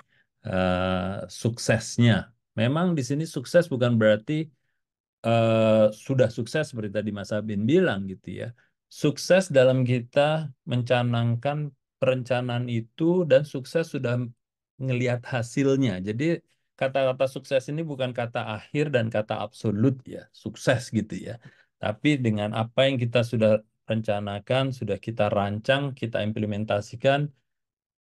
uh, suksesnya. Memang di sini sukses bukan berarti uh, sudah sukses seperti tadi Mas Abin bilang gitu ya Sukses dalam kita mencanangkan perencanaan itu dan sukses sudah ngelihat hasilnya. Jadi kata-kata sukses ini bukan kata akhir dan kata absolut ya, sukses gitu ya. Tapi dengan apa yang kita sudah rencanakan, sudah kita rancang, kita implementasikan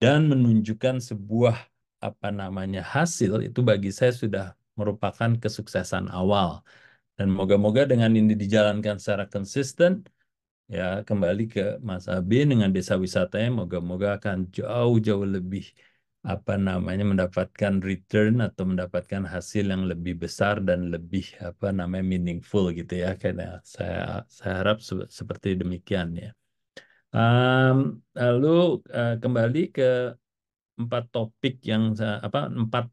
dan menunjukkan sebuah apa namanya hasil itu bagi saya sudah merupakan kesuksesan awal. Dan moga-moga dengan ini dijalankan secara konsisten, ya kembali ke Mas Abi dengan desa wisatanya moga-moga akan jauh-jauh lebih apa namanya mendapatkan return atau mendapatkan hasil yang lebih besar dan lebih apa namanya meaningful gitu ya karena saya saya harap se seperti demikian ya um, lalu uh, kembali ke empat topik yang apa empat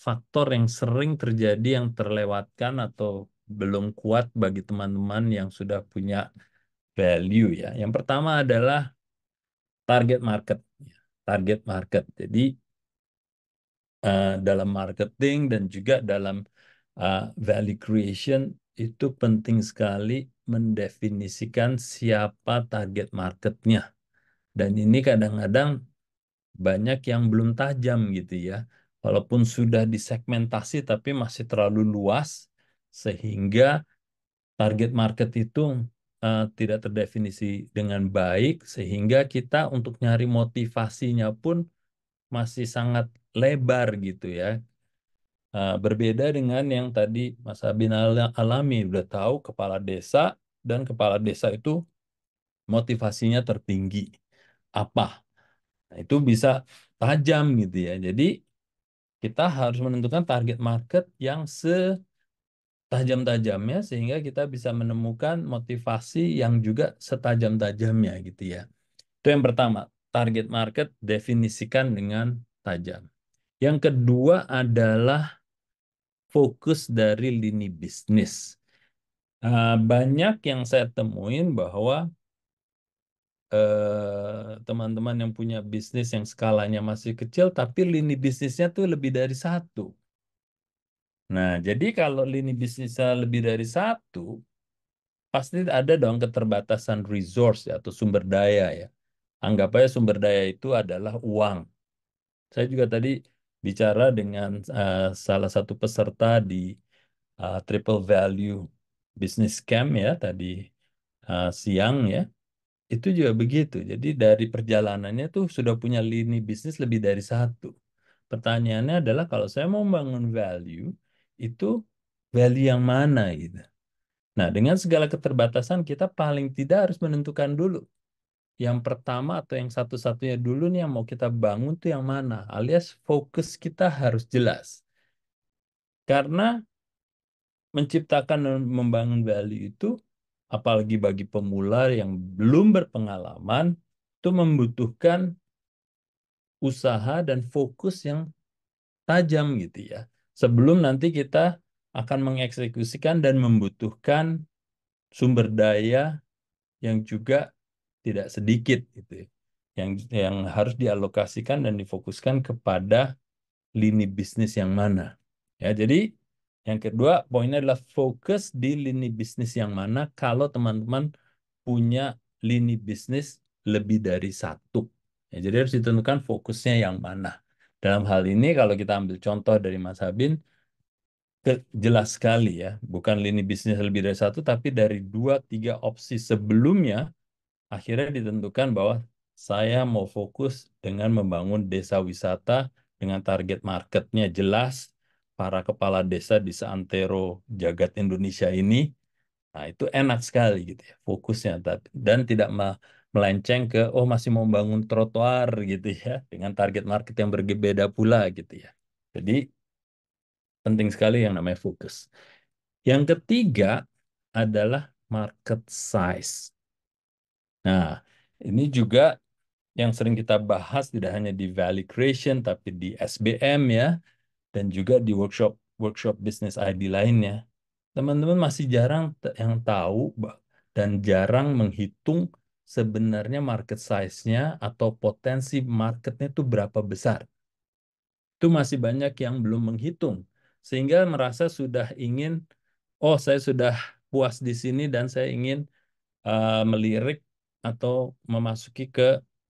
faktor yang sering terjadi yang terlewatkan atau belum kuat bagi teman-teman yang sudah punya value ya. Yang pertama adalah target market. Ya, target market. Jadi uh, dalam marketing dan juga dalam uh, value creation itu penting sekali mendefinisikan siapa target marketnya. Dan ini kadang-kadang banyak yang belum tajam gitu ya. Walaupun sudah disegmentasi tapi masih terlalu luas sehingga target market itu uh, tidak terdefinisi dengan baik sehingga kita untuk nyari motivasinya pun masih sangat lebar gitu ya. Uh, berbeda dengan yang tadi Mas Abin alami udah tahu kepala desa dan kepala desa itu motivasinya tertinggi apa. Nah, itu bisa tajam gitu ya. Jadi kita harus menentukan target market yang se tajam-tajamnya sehingga kita bisa menemukan motivasi yang juga setajam-tajamnya gitu ya. Itu yang pertama, target market definisikan dengan tajam. Yang kedua adalah fokus dari lini bisnis. Eh, banyak yang saya temuin bahwa eh, teman-teman yang punya bisnis yang skalanya masih kecil, tapi lini bisnisnya tuh lebih dari satu. Nah, jadi kalau lini bisnisnya lebih dari satu, pasti ada dong keterbatasan resource ya, atau sumber daya ya. Anggap aja sumber daya itu adalah uang. Saya juga tadi bicara dengan uh, salah satu peserta di uh, Triple Value Business Camp ya tadi uh, siang ya. Itu juga begitu. Jadi dari perjalanannya tuh sudah punya lini bisnis lebih dari satu. Pertanyaannya adalah kalau saya mau membangun value, itu value yang mana gitu. Nah, dengan segala keterbatasan kita paling tidak harus menentukan dulu yang pertama atau yang satu-satunya dulu nih yang mau kita bangun tuh yang mana alias fokus kita harus jelas karena menciptakan dan membangun value itu apalagi bagi pemula yang belum berpengalaman itu membutuhkan usaha dan fokus yang tajam gitu ya sebelum nanti kita akan mengeksekusikan dan membutuhkan sumber daya yang juga tidak sedikit gitu ya. yang yang harus dialokasikan dan difokuskan kepada lini bisnis yang mana ya jadi yang kedua poinnya adalah fokus di lini bisnis yang mana kalau teman-teman punya lini bisnis lebih dari satu ya, jadi harus ditentukan fokusnya yang mana dalam hal ini kalau kita ambil contoh dari Mas Habin, jelas sekali ya, bukan lini bisnis lebih dari satu, tapi dari dua tiga opsi sebelumnya, akhirnya ditentukan bahwa saya mau fokus dengan membangun desa wisata dengan target marketnya jelas, para kepala desa di seantero jagat Indonesia ini, nah itu enak sekali gitu ya fokusnya, dan tidak melenceng ke oh masih mau bangun trotoar gitu ya dengan target market yang berbeda pula gitu ya. Jadi penting sekali yang namanya fokus. Yang ketiga adalah market size. Nah, ini juga yang sering kita bahas tidak hanya di value creation tapi di SBM ya dan juga di workshop workshop business ID lainnya. Teman-teman masih jarang yang tahu dan jarang menghitung sebenarnya market size-nya atau potensi marketnya itu berapa besar. Itu masih banyak yang belum menghitung. Sehingga merasa sudah ingin, oh saya sudah puas di sini dan saya ingin uh, melirik atau memasuki ke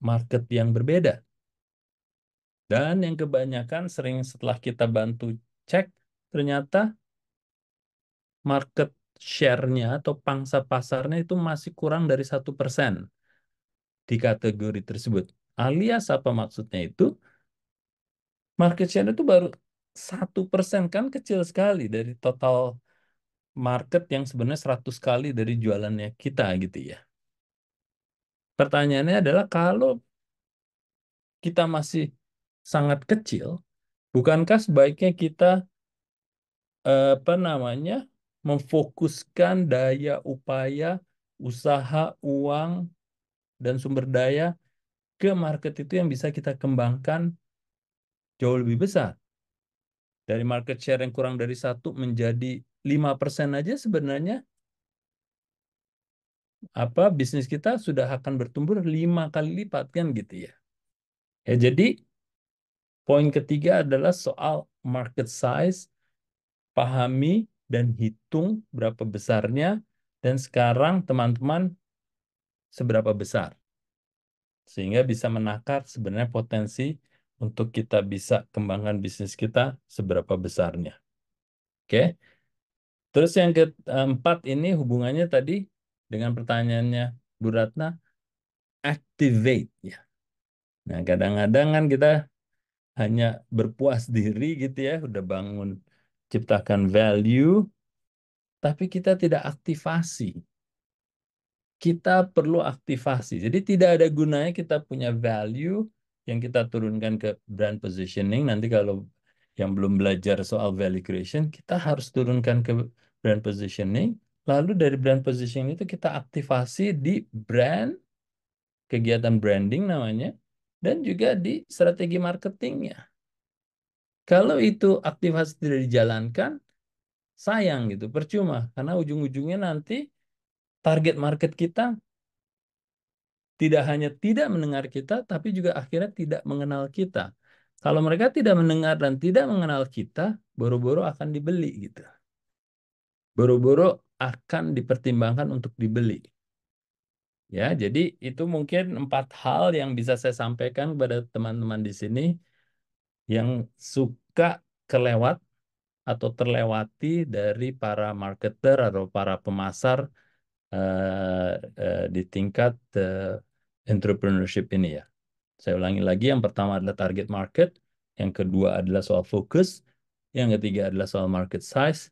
market yang berbeda. Dan yang kebanyakan sering setelah kita bantu cek, ternyata market share-nya atau pangsa pasarnya itu masih kurang dari satu persen di kategori tersebut. Alias apa maksudnya itu? Market share itu baru satu persen kan kecil sekali dari total market yang sebenarnya 100 kali dari jualannya kita gitu ya. Pertanyaannya adalah kalau kita masih sangat kecil, bukankah sebaiknya kita eh, apa namanya memfokuskan daya upaya, usaha, uang, dan sumber daya ke market itu yang bisa kita kembangkan jauh lebih besar. Dari market share yang kurang dari satu menjadi lima persen aja sebenarnya apa bisnis kita sudah akan bertumbuh lima kali lipat kan gitu ya. Ya jadi poin ketiga adalah soal market size, pahami dan hitung berapa besarnya dan sekarang teman-teman seberapa besar. Sehingga bisa menakar sebenarnya potensi untuk kita bisa kembangkan bisnis kita seberapa besarnya. Oke. Terus yang keempat ini hubungannya tadi dengan pertanyaannya Bu Ratna activate ya. Nah, kadang-kadang kan kita hanya berpuas diri gitu ya, udah bangun ciptakan value, tapi kita tidak aktifasi. Kita perlu aktifasi. Jadi tidak ada gunanya kita punya value yang kita turunkan ke brand positioning. Nanti kalau yang belum belajar soal value creation, kita harus turunkan ke brand positioning. Lalu dari brand positioning itu kita aktifasi di brand, kegiatan branding namanya, dan juga di strategi marketingnya. Kalau itu aktivasi tidak dijalankan, sayang gitu, percuma. Karena ujung-ujungnya nanti target market kita tidak hanya tidak mendengar kita, tapi juga akhirnya tidak mengenal kita. Kalau mereka tidak mendengar dan tidak mengenal kita, boro-boro akan dibeli gitu. Boro-boro akan dipertimbangkan untuk dibeli. Ya, jadi itu mungkin empat hal yang bisa saya sampaikan kepada teman-teman di sini yang suka kelewat atau terlewati dari para marketer atau para pemasar uh, uh, di tingkat uh, entrepreneurship ini ya. Saya ulangi lagi, yang pertama adalah target market, yang kedua adalah soal fokus, yang ketiga adalah soal market size,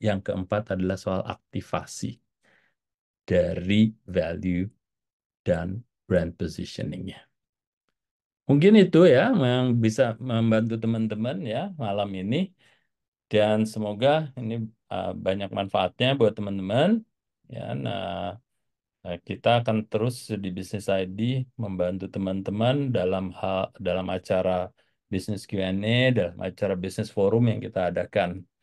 yang keempat adalah soal aktivasi dari value dan brand positioningnya. Mungkin itu ya yang bisa membantu teman-teman ya malam ini. Dan semoga ini uh, banyak manfaatnya buat teman-teman. Ya, nah, eh, kita akan terus di Business ID membantu teman-teman dalam hal dalam acara bisnis Q&A, dan acara bisnis forum yang kita adakan.